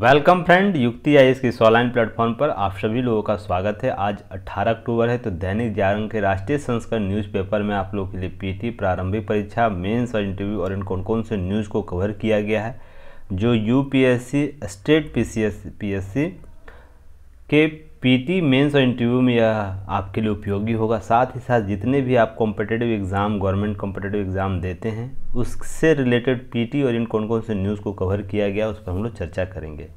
welcome friend युक्ति आई के online platform पर आप सभी लोगों का स्वागत है आज 18 अक्टूबर है तो दैनिक जागरण के राष्ट्रीय संस्करण न्यूज़पेपर में आप लोगों के लिए पीटी प्रारंभिक परीक्षा मेंस और इंटरव्यू और इन कौन कौन से न्यूज़ को कवर किया गया है जो यूपीएससी स्टेट पीसीएस पीएससी के पीटी मेंस और इंटरव्यू में यह आपके लिए उपयोगी होगा साथ ही साथ जितने भी आप competitive exam government competitive exam देते हैं उससे रिलेटेड पीटी और इन कौन कौन से न्यूज़ को कवर किया गया उस पर हम लोग चर्चा करेंगे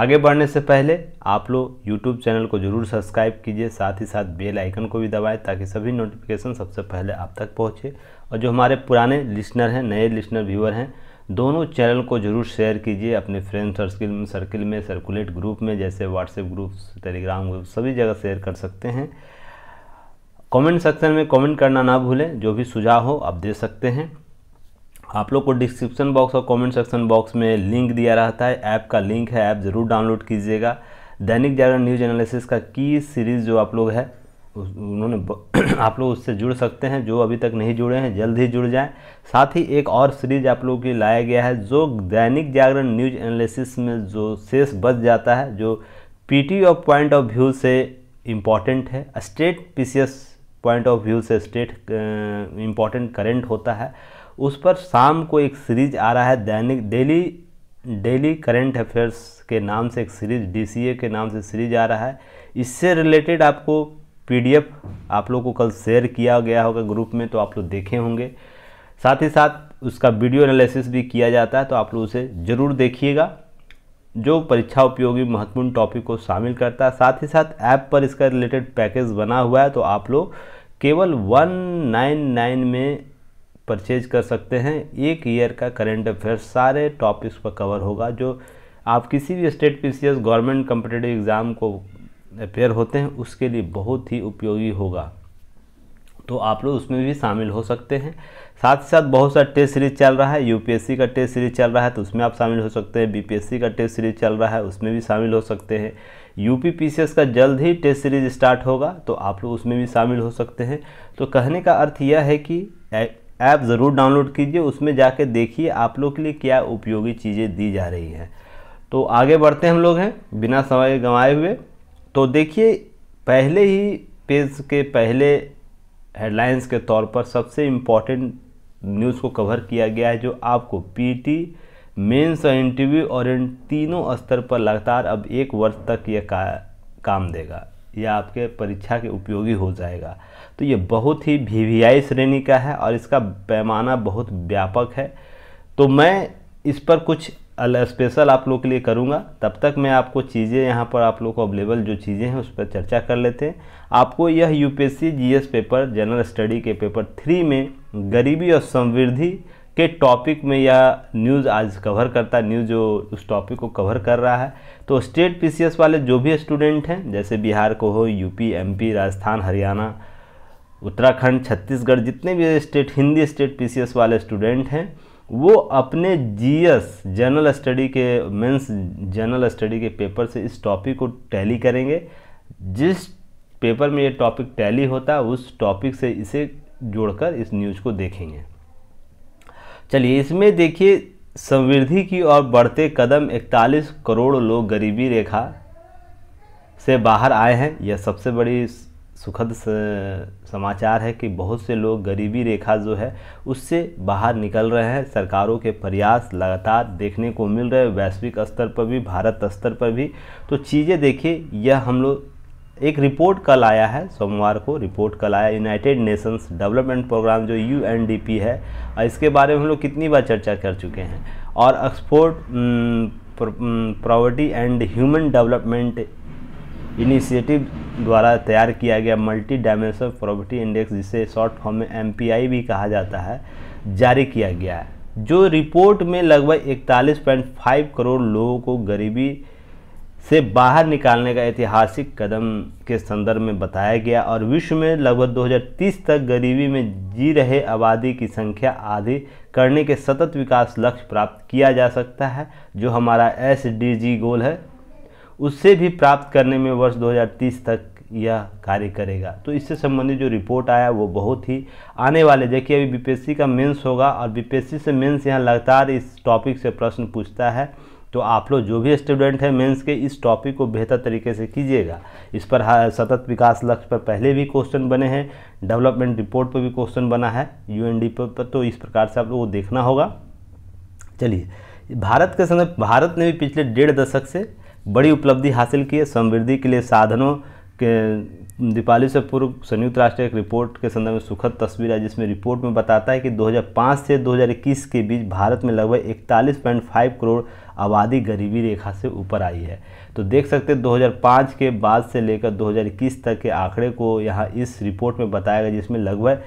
आगे बढ़ने से पहले आप लोग यूट्यूब चैनल को ज़रूर सब्सक्राइब कीजिए साथ ही साथ बेल आइकन को भी दबाएँ ताकि सभी नोटिफिकेशन सबसे पहले आप तक पहुँचे और जो हमारे पुराने लिस्नर हैं नए लिस्नर व्यूअर हैं दोनों चैनल को ज़रूर शेयर कीजिए अपने फ्रेंड सर्किल सर्किल में सर्कुलेट ग्रुप में जैसे व्हाट्सएप ग्रुप्स टेलीग्राम ग्रुप सभी जगह शेयर कर सकते हैं कमेंट सेक्शन में कमेंट करना ना भूलें जो भी सुझाव हो आप दे सकते हैं आप लोग को डिस्क्रिप्शन बॉक्स और कमेंट सेक्शन बॉक्स में लिंक दिया रहता है ऐप का लिंक है ऐप ज़रूर डाउनलोड कीजिएगा दैनिक जागरण न्यूज एनालिसिस का की सीरीज़ जो आप लोग है उन्होंने आप लोग उससे जुड़ सकते हैं जो अभी तक नहीं जुड़े हैं जल्द ही जुड़ जाएं साथ ही एक और सीरीज आप लोगों के लाया गया है जो दैनिक जागरण न्यूज एनालिसिस में जो शेष बच जाता है जो PT of point of view से इम्पॉर्टेंट है state PCS point of view से स्टेट इम्पॉर्टेंट करेंट होता है उस पर शाम को एक सीरीज आ रहा है दैनिक डेली डेली करेंट अफेयर्स के नाम से एक सीरीज डी के नाम से सीरीज आ रहा है इससे रिलेटेड आपको पीडीएफ आप लोग को कल शेयर किया गया होगा ग्रुप में तो आप लोग देखे होंगे साथ ही साथ उसका वीडियो एनालिसिस भी किया जाता है तो आप लोग उसे ज़रूर देखिएगा जो परीक्षा उपयोगी महत्वपूर्ण टॉपिक को शामिल करता है साथ ही साथ ऐप पर इसका रिलेटेड पैकेज बना हुआ है तो आप लोग केवल 199 में परचेज कर सकते हैं एक ईयर का करेंट अफेयर सारे टॉपिक्स पर कवर होगा जो आप किसी भी state PCS government competitive exam को अपेयर होते हैं उसके लिए बहुत ही उपयोगी होगा तो आप लोग उसमें भी शामिल हो सकते हैं साथ ही साथ बहुत सारा टेस्ट सीरीज चल रहा है यूपीएससी का टेस्ट सीरीज चल रहा है तो उसमें आप शामिल हो सकते हैं बीपीएससी का टेस्ट सीरीज चल रहा है उसमें भी शामिल हो सकते हैं यूपी पीसीएस का जल्द ही टेस्ट सीरीज स्टार्ट होगा तो आप लोग उसमें भी शामिल हो सकते हैं तो कहने का अर्थ यह है कि ऐप ज़रूर डाउनलोड कीजिए उसमें जाके देखिए आप लोग के लिए क्या उपयोगी चीज़ें दी जा रही हैं तो आगे बढ़ते हम लोग हैं बिना समय गंवाए हुए तो देखिए पहले ही पेज के पहले हेडलाइंस के तौर पर सबसे इम्पॉर्टेंट न्यूज़ को कवर किया गया है जो आपको पीटी मेंस और इंटरव्यू और इन तीनों स्तर पर लगातार अब एक वर्ष तक यह का, काम देगा यह आपके परीक्षा के उपयोगी हो जाएगा तो ये बहुत ही वी श्रेणी का है और इसका पैमाना बहुत व्यापक है तो मैं इस पर कुछ स्पेशल आप लोग के लिए करूँगा तब तक मैं आपको चीज़ें यहाँ पर आप लोग को अवेलेबल जो चीज़ें हैं उस पर चर्चा कर लेते हैं आपको यह UPSC GS paper general study के पेपर थ्री में गरीबी और समृद्धि के टॉपिक में यह न्यूज़ आज कवर करता है न्यूज़ जो उस टॉपिक को कवर कर रहा है तो स्टेट पीसीएस वाले जो भी स्टूडेंट हैं जैसे बिहार को हो यूपी एमपी राजस्थान हरियाणा उत्तराखंड छत्तीसगढ़ जितने भी स्टेट हिंदी स्टेट पीसीएस वाले स्टूडेंट हैं वो अपने जीएस जनरल स्टडी के मेंस जनरल स्टडी के पेपर से इस टॉपिक को टैली करेंगे जिस पेपर में ये टॉपिक टैली होता है उस टॉपिक से इसे जोड़कर इस न्यूज को देखेंगे चलिए इसमें देखिए समृद्धि की ओर बढ़ते कदम 41 करोड़ लोग गरीबी रेखा से बाहर आए हैं यह सबसे बड़ी सुखद समाचार है कि बहुत से लोग गरीबी रेखा जो है उससे बाहर निकल रहे हैं सरकारों के प्रयास लगातार देखने को मिल रहे हैं वैश्विक स्तर पर भी भारत स्तर पर भी तो चीज़ें देखिए यह हम लोग एक रिपोर्ट कल आया है सोमवार को रिपोर्ट कल आया यूनाइटेड नेशंस डेवलपमेंट प्रोग्राम जो यू है इसके बारे में हम लोग कितनी बार चर्चा कर चुके हैं और export poverty and human development initiative द्वारा तैयार किया गया मल्टी डायमेंशनल प्रॉपर्टी इंडेक्स जिसे शॉर्ट फॉर्म में एम भी कहा जाता है जारी किया गया है जो रिपोर्ट में लगभग 41.5 करोड़ लोगों को गरीबी से बाहर निकालने का ऐतिहासिक कदम के संदर्भ में बताया गया और विश्व में लगभग 2030 तक गरीबी में जी रहे आबादी की संख्या आदि करने के सतत विकास लक्ष्य प्राप्त किया जा सकता है जो हमारा एस गोल है उससे भी प्राप्त करने में वर्ष 2030 तक यह कार्य करेगा तो इससे संबंधित जो रिपोर्ट आया वो बहुत ही आने वाले देखिए अभी बीपीएससी का मेंस होगा और बीपीएससी से मेंस यहाँ लगातार इस टॉपिक से प्रश्न पूछता है तो आप लोग जो भी स्टूडेंट हैं मेंस के इस टॉपिक को बेहतर तरीके से कीजिएगा इस पर सतत विकास लक्ष्य पर पहले भी क्वेश्चन बने हैं डेवलपमेंट रिपोर्ट पर भी क्वेश्चन बना है डी पर तो इस प्रकार से आप लोग को देखना होगा चलिए भारत के संदर्भ भारत ने भी पिछले डेढ़ दशक से बड़ी उपलब्धि हासिल की है समृद्धि के लिए साधनों के दीपावली से पूर्व संयुक्त राष्ट्र एक रिपोर्ट के संदर्भ में सुखद तस्वीर है जिसमें रिपोर्ट में बताता है कि 2005 से 2021 के बीच भारत में लगभग फाइव करोड़ आबादी गरीबी रेखा से ऊपर आई है तो देख सकते हैं 2005 के बाद से लेकर 2021 तक के आंकड़े को यहाँ इस रिपोर्ट में बताया गया जिसमें लगभग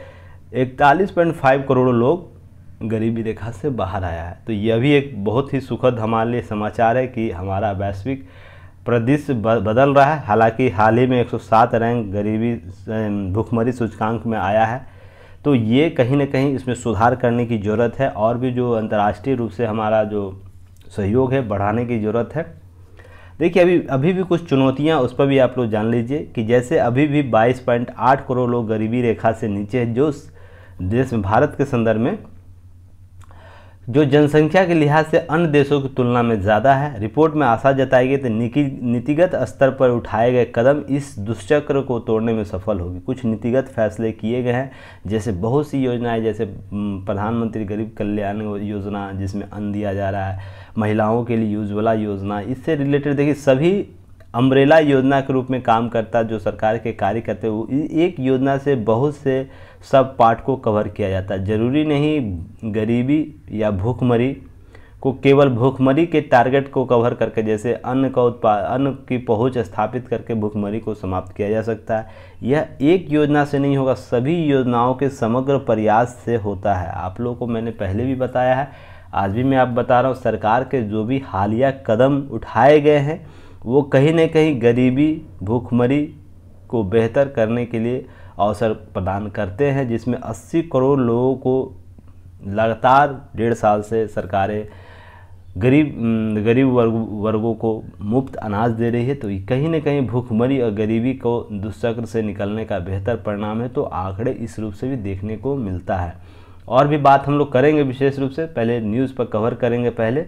इकतालीस करोड़ लोग गरीबी रेखा से बाहर आया है तो यह भी एक बहुत ही सुखद हमारे लिए समाचार है कि हमारा वैश्विक प्रदेश बदल रहा है हालांकि हाल ही में 107 रैंक गरीबी भुखमरी सूचकांक में आया है तो ये कहीं ना कहीं इसमें सुधार करने की ज़रूरत है और भी जो अंतर्राष्ट्रीय रूप से हमारा जो सहयोग है बढ़ाने की ज़रूरत है देखिए अभी अभी भी कुछ चुनौतियां उस पर भी आप लोग जान लीजिए कि जैसे अभी भी 22.8 करोड़ लोग गरीबी रेखा से नीचे हैं जो देश में भारत के संदर्भ में जो जनसंख्या के लिहाज से अन्य देशों की तुलना में ज़्यादा है रिपोर्ट में आशा जताई गई कि नीतिगत स्तर पर उठाए गए कदम इस दुष्चक्र को तोड़ने में सफल होगी कुछ नीतिगत फैसले किए गए हैं जैसे बहुत सी योजनाएं जैसे प्रधानमंत्री गरीब कल्याण योजना जिसमें अन्न दिया जा रहा है महिलाओं के लिए उज्ज्वला योजना इससे रिलेटेड देखिए सभी अम्ब्रेला योजना के रूप में काम करता जो सरकार के कार्य करते वो एक योजना से बहुत से सब पार्ट को कवर किया जाता है ज़रूरी नहीं गरीबी या भूखमरी को केवल भूखमरी के टारगेट को कवर करके जैसे अन्न का उत्पाद अन्न की पहुंच स्थापित करके भूखमरी को समाप्त किया जा सकता है यह एक योजना से नहीं होगा सभी योजनाओं के समग्र प्रयास से होता है आप लोगों को मैंने पहले भी बताया है आज भी मैं आप बता रहा हूँ सरकार के जो भी हालिया कदम उठाए गए हैं वो कहीं ना कहीं गरीबी भूखमरी को बेहतर करने के लिए अवसर प्रदान करते हैं जिसमें 80 करोड़ लोगों को लगातार डेढ़ साल से सरकारें गरीब गरीब वर्ग वर्गों को मुफ्त अनाज दे रही है तो कहीं ना कहीं भूखमरी और गरीबी को दुष्चक्र से निकलने का बेहतर परिणाम है तो आंकड़े इस रूप से भी देखने को मिलता है और भी बात हम लोग करेंगे विशेष रूप से पहले न्यूज़ पर कवर करेंगे पहले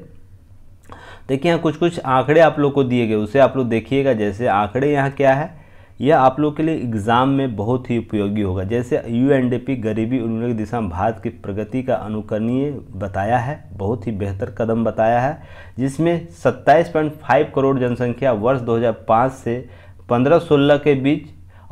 देखिए यहाँ कुछ कुछ आंकड़े आप लोग को दिए गए उसे आप लोग देखिएगा जैसे आंकड़े यहाँ क्या है यह आप लोग के लिए एग्ज़ाम में बहुत ही उपयोगी होगा जैसे यू एन गरीबी उन्मूलन की दिशा में भारत की प्रगति का अनुकरणीय बताया है बहुत ही बेहतर कदम बताया है जिसमें 27.5 करोड़ जनसंख्या वर्ष 2005 से 15-16 के बीच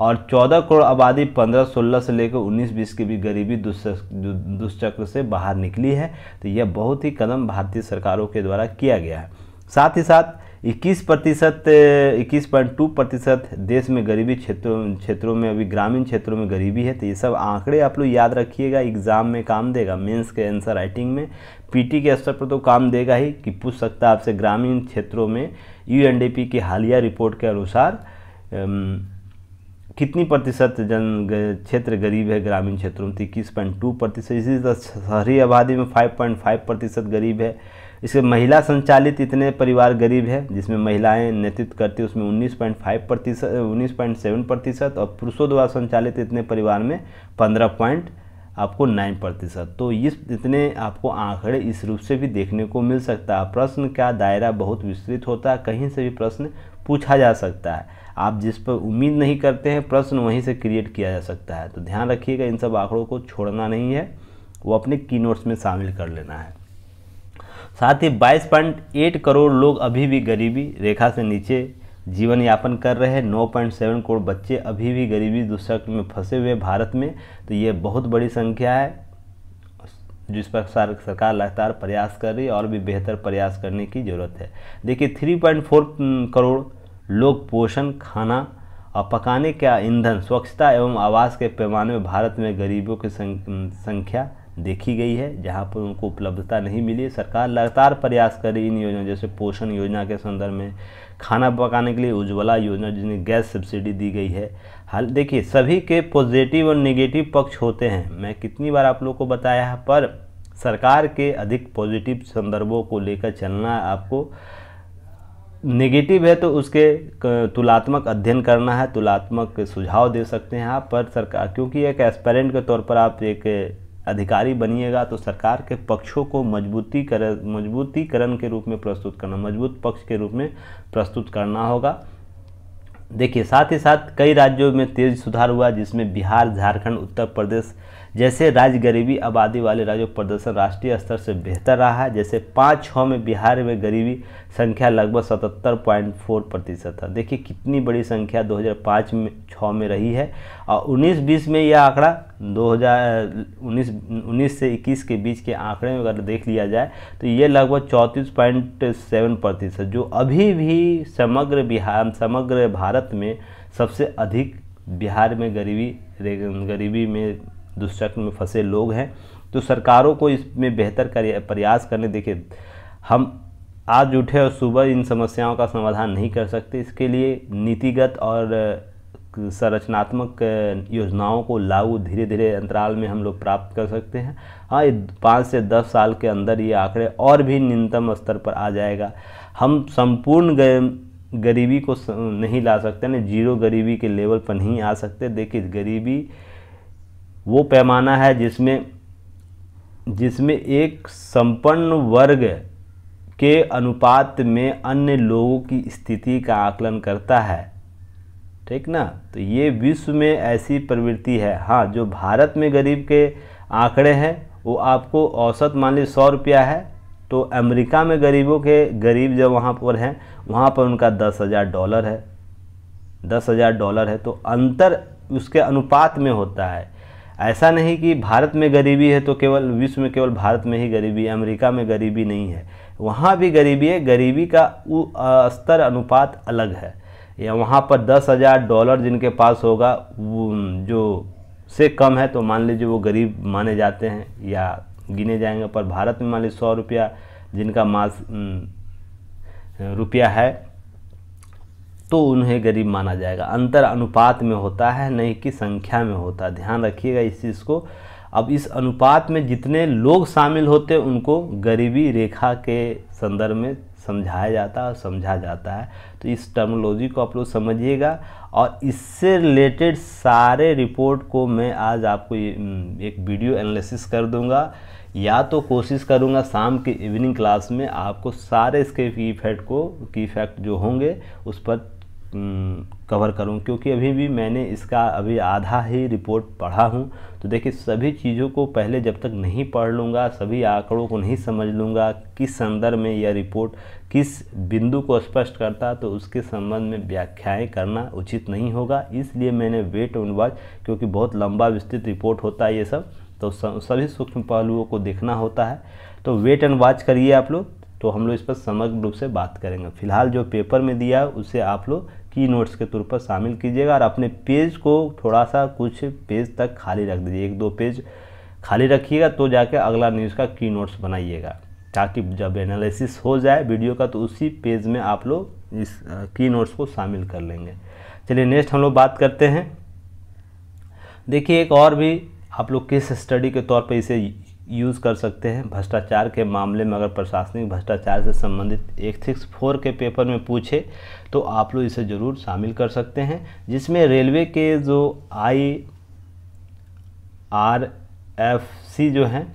और 14 करोड़ आबादी 15-16 से लेकर 19-20 के बीच गरीबी दुष्चक्र से बाहर निकली है तो यह बहुत ही कदम भारतीय सरकारों के द्वारा किया गया है साथ ही साथ इक्कीस प्रतिशत इक्कीस पॉइंट टू प्रतिशत देश में गरीबी क्षेत्रों क्षेत्रों में अभी ग्रामीण क्षेत्रों में गरीबी है तो ये सब आंकड़े आप लोग याद रखिएगा एग्ज़ाम में काम देगा मेंस के आंसर राइटिंग में पीटी के स्तर पर तो काम देगा ही कि पूछ सकता है आपसे ग्रामीण क्षेत्रों में यूएनडीपी की हालिया रिपोर्ट के अनुसार कितनी प्रतिशत जन क्षेत्र गरीब है ग्रामीण क्षेत्रों में तो इक्कीस पॉइंट टू प्रतिशत इसी तरह शहरी आबादी में फाइव पॉइंट फाइव प्रतिशत गरीब है इसके महिला संचालित इतने परिवार गरीब है जिसमें महिलाएं नेतृत्व करती उसमें 19.5 प्रतिशत उन्नीस पॉइंट सेवन प्रतिशत और पुरुषों द्वारा संचालित इतने परिवार में 15 पॉइंट आपको 9 प्रतिशत तो इस इतने आपको आंकड़े इस रूप से भी देखने को मिल सकता है प्रश्न का दायरा बहुत विस्तृत होता है कहीं से भी प्रश्न पूछा जा सकता है आप जिस पर उम्मीद नहीं करते हैं प्रश्न वहीं से क्रिएट किया जा सकता है तो ध्यान रखिएगा इन सब आंकड़ों को छोड़ना नहीं है वो अपने की नोट्स में शामिल कर लेना है साथ ही एट करोड़ लोग अभी भी गरीबी रेखा से नीचे जीवन यापन कर रहे हैं 9.7 करोड़ बच्चे अभी भी गरीबी दुष्चक्र में फंसे हुए भारत में तो ये बहुत बड़ी संख्या है जिस पर सरकार लगातार प्रयास कर रही है और भी बेहतर प्रयास करने की ज़रूरत है देखिए 3.4 करोड़ लोग पोषण खाना और पकाने का ईंधन स्वच्छता एवं आवास के पैमाने में भारत में गरीबों की संख्या देखी गई है जहाँ पर उनको उपलब्धता नहीं मिली सरकार लगातार प्रयास कर रही इन योजनाओं जैसे पोषण योजना के संदर्भ में खाना पकाने के लिए उज्ज्वला योजना जिन्हें गैस सब्सिडी दी गई है हाल देखिए सभी के पॉजिटिव और निगेटिव पक्ष होते हैं मैं कितनी बार आप लोग को बताया है पर सरकार के अधिक पॉजिटिव संदर्भों को लेकर चलना आपको नेगेटिव है तो उसके तुलनात्मक अध्ययन करना है तुलनात्मक सुझाव दे सकते हैं आप पर सरकार क्योंकि एक एस्पेरेंट के तौर पर आप एक अधिकारी बनिएगा तो सरकार के पक्षों को मजबूती कर मजबूतीकरण के रूप में प्रस्तुत करना मजबूत पक्ष के रूप में प्रस्तुत करना होगा देखिए साथ ही साथ कई राज्यों में तेज सुधार हुआ जिसमें बिहार झारखंड उत्तर प्रदेश जैसे राज्य गरीबी आबादी वाले राज्यों प्रदर्शन राष्ट्रीय स्तर से बेहतर रहा है जैसे पाँच छः में बिहार में गरीबी संख्या लगभग सतहत्तर पॉइंट फोर प्रतिशत था देखिए कितनी बड़ी संख्या 2005 में छः में रही है और उन्नीस बीस में यह आंकड़ा 2019 उन्नीस से 21 के बीच के आंकड़े में अगर देख लिया जाए तो ये लगभग चौंतीस पॉइंट सेवन प्रतिशत जो अभी भी समग्र बिहार समग्र भारत में सबसे अधिक बिहार में गरीबी गरीबी में दुष्चक्र में फंसे लोग हैं तो सरकारों को इसमें बेहतर कर प्रयास करने देखिए हम आज उठे और सुबह इन समस्याओं का समाधान नहीं कर सकते इसके लिए नीतिगत और संरचनात्मक योजनाओं को लागू धीरे धीरे अंतराल में हम लोग प्राप्त कर सकते हैं हाँ ये पाँच से दस साल के अंदर ये आंकड़े और भी न्यूनतम स्तर पर आ जाएगा हम संपूर्ण गरीबी को नहीं ला सकते ना जीरो गरीबी के लेवल पर नहीं आ सकते देखिए गरीबी वो पैमाना है जिसमें जिसमें एक संपन्न वर्ग के अनुपात में अन्य लोगों की स्थिति का आकलन करता है ठीक ना तो ये विश्व में ऐसी प्रवृत्ति है हाँ जो भारत में गरीब के आंकड़े हैं वो आपको औसत मान ली सौ रुपया है तो अमेरिका में गरीबों के गरीब जब वहाँ पर हैं वहाँ पर उनका दस हज़ार डॉलर है दस हज़ार डॉलर है तो अंतर उसके अनुपात में होता है ऐसा नहीं कि भारत में गरीबी है तो केवल विश्व में केवल भारत में ही गरीबी है अमेरिका में गरीबी नहीं है वहाँ भी गरीबी है गरीबी का स्तर अनुपात अलग है या वहाँ पर दस हज़ार डॉलर जिनके पास होगा वो जो से कम है तो मान लीजिए वो गरीब माने जाते हैं या गिने जाएंगे पर भारत में मान लीजिए सौ रुपया जिनका मास रुपया है तो उन्हें गरीब माना जाएगा अंतर अनुपात में होता है नहीं कि संख्या में होता है ध्यान रखिएगा इस चीज़ को अब इस अनुपात में जितने लोग शामिल होते हैं उनको गरीबी रेखा के संदर्भ में समझाया जाता है और समझा जाता है तो इस टर्मोलॉजी को आप लोग समझिएगा और इससे रिलेटेड सारे रिपोर्ट को मैं आज आपको एक वीडियो एनालिसिस कर दूंगा या तो कोशिश करूंगा शाम के इवनिंग क्लास में आपको सारे इसके की को की इफेक्ट जो होंगे उस पर कवर करूं क्योंकि अभी भी मैंने इसका अभी आधा ही रिपोर्ट पढ़ा हूं तो देखिए सभी चीज़ों को पहले जब तक नहीं पढ़ लूँगा सभी आंकड़ों को नहीं समझ लूँगा किस संदर्भ में यह रिपोर्ट किस बिंदु को स्पष्ट करता तो उसके संबंध में व्याख्याएं करना उचित नहीं होगा इसलिए मैंने वेट एंड वॉच क्योंकि बहुत लंबा विस्तृत रिपोर्ट होता है ये सब तो सभी सूक्ष्म पहलुओं को देखना होता है तो वेट एंड वॉच करिए आप लोग तो हम लोग इस पर समग्र रूप से बात करेंगे फिलहाल जो पेपर में दिया है उसे आप लोग की नोट्स के तौर पर शामिल कीजिएगा और अपने पेज को थोड़ा सा कुछ पेज तक खाली रख दीजिए एक दो पेज खाली रखिएगा तो जाके अगला न्यूज़ का की नोट्स बनाइएगा ताकि जब एनालिसिस हो जाए वीडियो का तो उसी पेज में आप लोग इस की नोट्स को शामिल कर लेंगे चलिए नेक्स्ट हम लोग बात करते हैं देखिए एक और भी आप लोग किस स्टडी के तौर पर इसे यूज़ कर सकते हैं भ्रष्टाचार के मामले में अगर प्रशासनिक भ्रष्टाचार से संबंधित एक सिक्स फोर के पेपर में पूछे तो आप लोग इसे ज़रूर शामिल कर सकते हैं जिसमें रेलवे के जो आई आर एफ सी जो हैं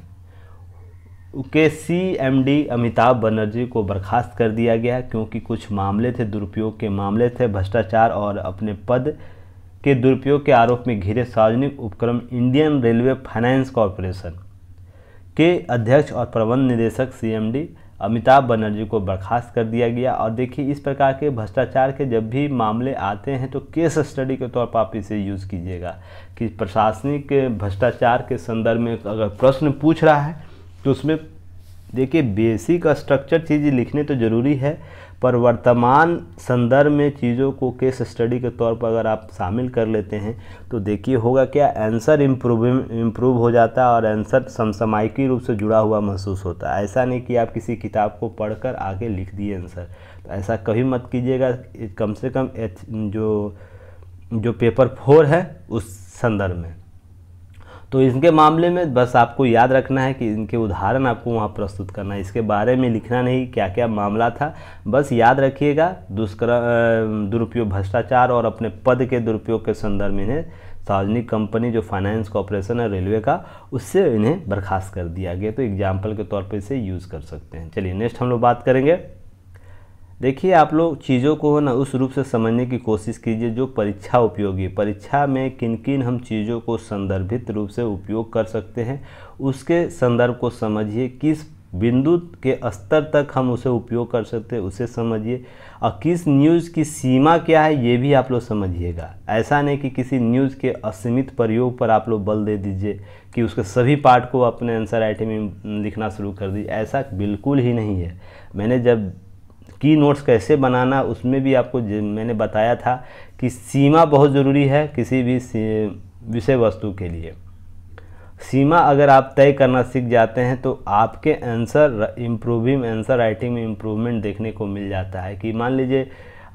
के C M D Amitabh Banerjee को बर्खास्त कर दिया गया क्योंकि कुछ मामले थे दुरुपयोग के मामले थे भ्रष्टाचार और अपने पद के दुरुपयोग के आरोप में घिरे सार्वजनिक उपक्रम इंडियन रेलवे फाइनेंस कॉरपोरेशन के अध्यक्ष और प्रबंध निदेशक सीएमडी अमिताभ बनर्जी को बर्खास्त कर दिया गया और देखिए इस प्रकार के भ्रष्टाचार के जब भी मामले आते हैं तो केस स्टडी के तौर पर आप इसे यूज़ कीजिएगा कि प्रशासनिक भ्रष्टाचार के संदर्भ में अगर प्रश्न पूछ रहा है तो उसमें देखिए बेसिक स्ट्रक्चर चीज़ लिखने तो ज़रूरी है पर वर्तमान संदर्भ में चीज़ों को केस स्टडी के तौर पर अगर आप शामिल कर लेते हैं तो देखिए होगा क्या आंसर इम्प्रूव इम्प्रूव हो जाता है और आंसर समसामायिकी रूप से जुड़ा हुआ महसूस होता है ऐसा नहीं कि आप किसी किताब को पढ़कर आगे लिख दिए आंसर तो ऐसा कभी मत कीजिएगा कम से कम जो जो पेपर फोर है उस संदर्भ में तो इनके मामले में बस आपको याद रखना है कि इनके उदाहरण आपको वहाँ प्रस्तुत करना है इसके बारे में लिखना नहीं क्या क्या मामला था बस याद रखिएगा दुष्कर्म दुरुपयोग भ्रष्टाचार और अपने पद के दुरुपयोग के संदर्भ में इन्हें सार्वजनिक कंपनी जो फाइनेंस कॉरपोरेशन है रेलवे का उससे इन्हें बर्खास्त कर दिया गया तो एग्जाम्पल के तौर पर इसे यूज़ कर सकते हैं चलिए नेक्स्ट हम लोग बात करेंगे देखिए आप लोग चीज़ों को ना उस रूप से समझने की कोशिश कीजिए जो परीक्षा उपयोगी परीक्षा में किन किन हम चीज़ों को संदर्भित रूप से उपयोग कर सकते हैं उसके संदर्भ को समझिए किस बिंदु के स्तर तक हम उसे उपयोग कर सकते हैं उसे समझिए और किस न्यूज़ की सीमा क्या है ये भी आप लोग समझिएगा ऐसा नहीं कि किसी न्यूज़ के असीमित प्रयोग पर आप लोग बल दे दीजिए कि उसके सभी पार्ट को अपने आंसर आइटम में लिखना शुरू कर दीजिए ऐसा बिल्कुल ही नहीं है मैंने जब की नोट्स कैसे बनाना उसमें भी आपको मैंने बताया था कि सीमा बहुत ज़रूरी है किसी भी विषय वस्तु के लिए सीमा अगर आप तय करना सीख जाते हैं तो आपके आंसर इम्प्रूविंग आंसर राइटिंग में इम्प्रूवमेंट देखने को मिल जाता है कि मान लीजिए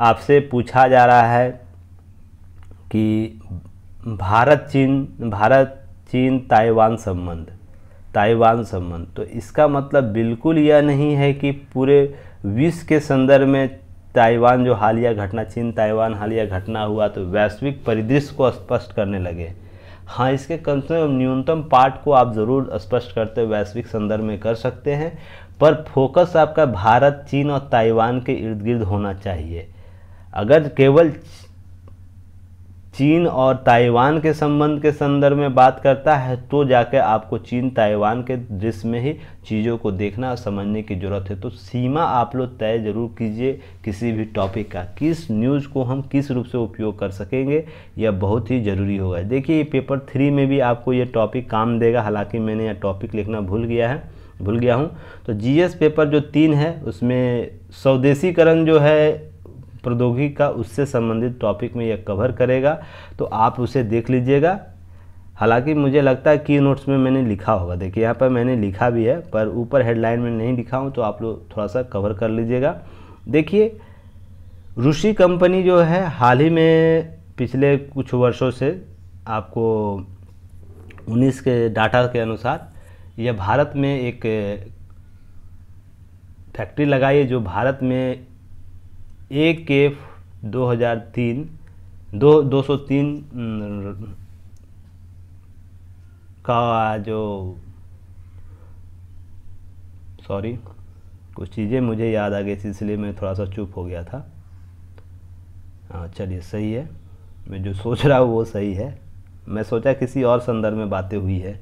आपसे पूछा जा रहा है कि भारत चीन भारत चीन ताइवान संबंध ताइवान संबंध तो इसका मतलब बिल्कुल यह नहीं है कि पूरे विश्व के संदर्भ में ताइवान जो हालिया घटना चीन ताइवान हालिया घटना हुआ तो वैश्विक परिदृश्य को स्पष्ट करने लगे हाँ इसके कम से कम न्यूनतम पार्ट को आप ज़रूर स्पष्ट करते वैश्विक संदर्भ में कर सकते हैं पर फोकस आपका भारत चीन और ताइवान के इर्द गिर्द होना चाहिए अगर केवल चीन और ताइवान के संबंध के संदर्भ में बात करता है तो जाकर आपको चीन ताइवान के दृश्य में ही चीज़ों को देखना और समझने की ज़रूरत है तो सीमा आप लोग तय जरूर कीजिए किसी भी टॉपिक का किस न्यूज़ को हम किस रूप से उपयोग कर सकेंगे यह बहुत ही ज़रूरी होगा देखिए पेपर थ्री में भी आपको ये टॉपिक काम देगा हालाँकि मैंने यह टॉपिक लिखना भूल गया है भूल गया हूँ तो जीएस पेपर जो तीन है उसमें स्वदेशीकरण जो है प्रौद्योगिकी का उससे संबंधित टॉपिक में यह कवर करेगा तो आप उसे देख लीजिएगा हालांकि मुझे लगता है की नोट्स में मैंने लिखा होगा देखिए यहाँ पर मैंने लिखा भी है पर ऊपर हेडलाइन में नहीं लिखा हूँ तो आप लोग थोड़ा सा कवर कर लीजिएगा देखिए रूसी कंपनी जो है हाल ही में पिछले कुछ वर्षों से आपको 19 के डाटा के अनुसार यह भारत में एक फैक्ट्री लगाई जो भारत में ए के दो हज़ार तीन दो दो सौ तीन का जो सॉरी कुछ चीज़ें मुझे याद आ गई थी इसलिए मैं थोड़ा सा चुप हो गया था हाँ चलिए सही है मैं जो सोच रहा हूँ वो सही है मैं सोचा किसी और संदर्भ में बातें हुई है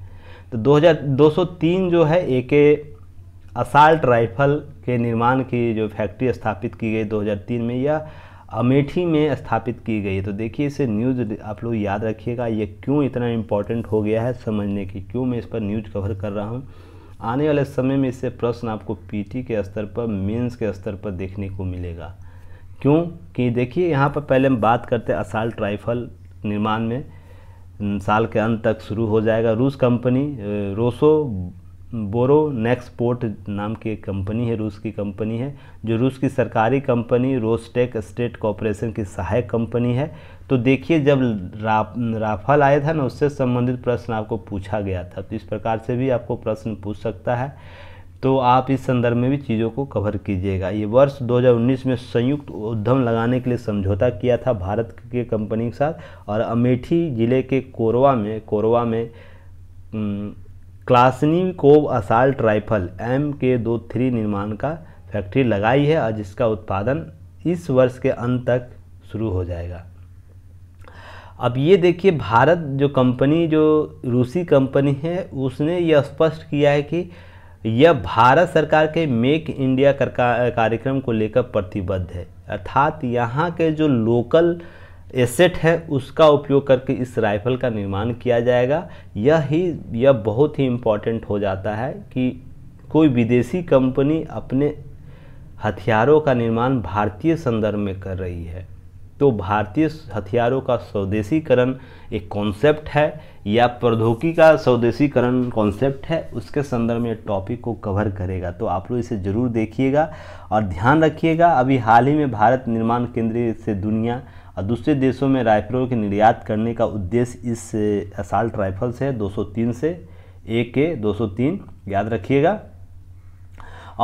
तो 2000 203 जो है ए के असाल्ट राइफल के निर्माण की जो फैक्ट्री स्थापित की गई 2003 में या अमेठी में स्थापित की गई तो देखिए इसे न्यूज़ आप लोग याद रखिएगा ये क्यों इतना इम्पोर्टेंट हो गया है समझने की क्यों मैं इस पर न्यूज़ कवर कर रहा हूँ आने वाले समय में इससे प्रश्न आपको पीटी के स्तर पर मेंस के स्तर पर देखने को मिलेगा क्यों कि देखिए यहाँ पर पहले हम बात करते हैं असाल्ट राइफल निर्माण में साल के अंत तक शुरू हो जाएगा रूस कंपनी रोसो बोरो नेक्सपोर्ट नाम की एक कंपनी है रूस की कंपनी है जो रूस की सरकारी कंपनी रोस्टेक स्टेट कॉरपोरेशन की सहायक कंपनी है तो देखिए जब रा, राफाल आया था ना उससे संबंधित प्रश्न आपको पूछा गया था तो इस प्रकार से भी आपको प्रश्न पूछ सकता है तो आप इस संदर्भ में भी चीज़ों को कवर कीजिएगा ये वर्ष 2019 में संयुक्त उद्यम लगाने के लिए समझौता किया था भारत के कंपनी के साथ और अमेठी ज़िले के कोरवा में कोरवा में क्लासनिकोव असाल्ट राइफल एम के दो थ्री निर्माण का फैक्ट्री लगाई है और जिसका उत्पादन इस वर्ष के अंत तक शुरू हो जाएगा अब ये देखिए भारत जो कंपनी जो रूसी कंपनी है उसने यह स्पष्ट किया है कि यह भारत सरकार के मेक इंडिया कार्यक्रम को लेकर प्रतिबद्ध है अर्थात यहाँ के जो लोकल एसेट है उसका उपयोग करके इस राइफल का निर्माण किया जाएगा यह ही यह बहुत ही इम्पॉर्टेंट हो जाता है कि कोई विदेशी कंपनी अपने हथियारों का निर्माण भारतीय संदर्भ में कर रही है तो भारतीय हथियारों का स्वदेशीकरण एक कॉन्सेप्ट है या प्रौद्योगिकी का स्वदेशीकरण कॉन्सेप्ट है उसके संदर्भ में टॉपिक को कवर करेगा तो आप लोग इसे ज़रूर देखिएगा और ध्यान रखिएगा अभी हाल ही में भारत निर्माण केंद्र से दुनिया और दूसरे देशों में राइफलों के निर्यात करने का उद्देश्य इस असाल्ट राइफल्स है 203 से ए के दो याद रखिएगा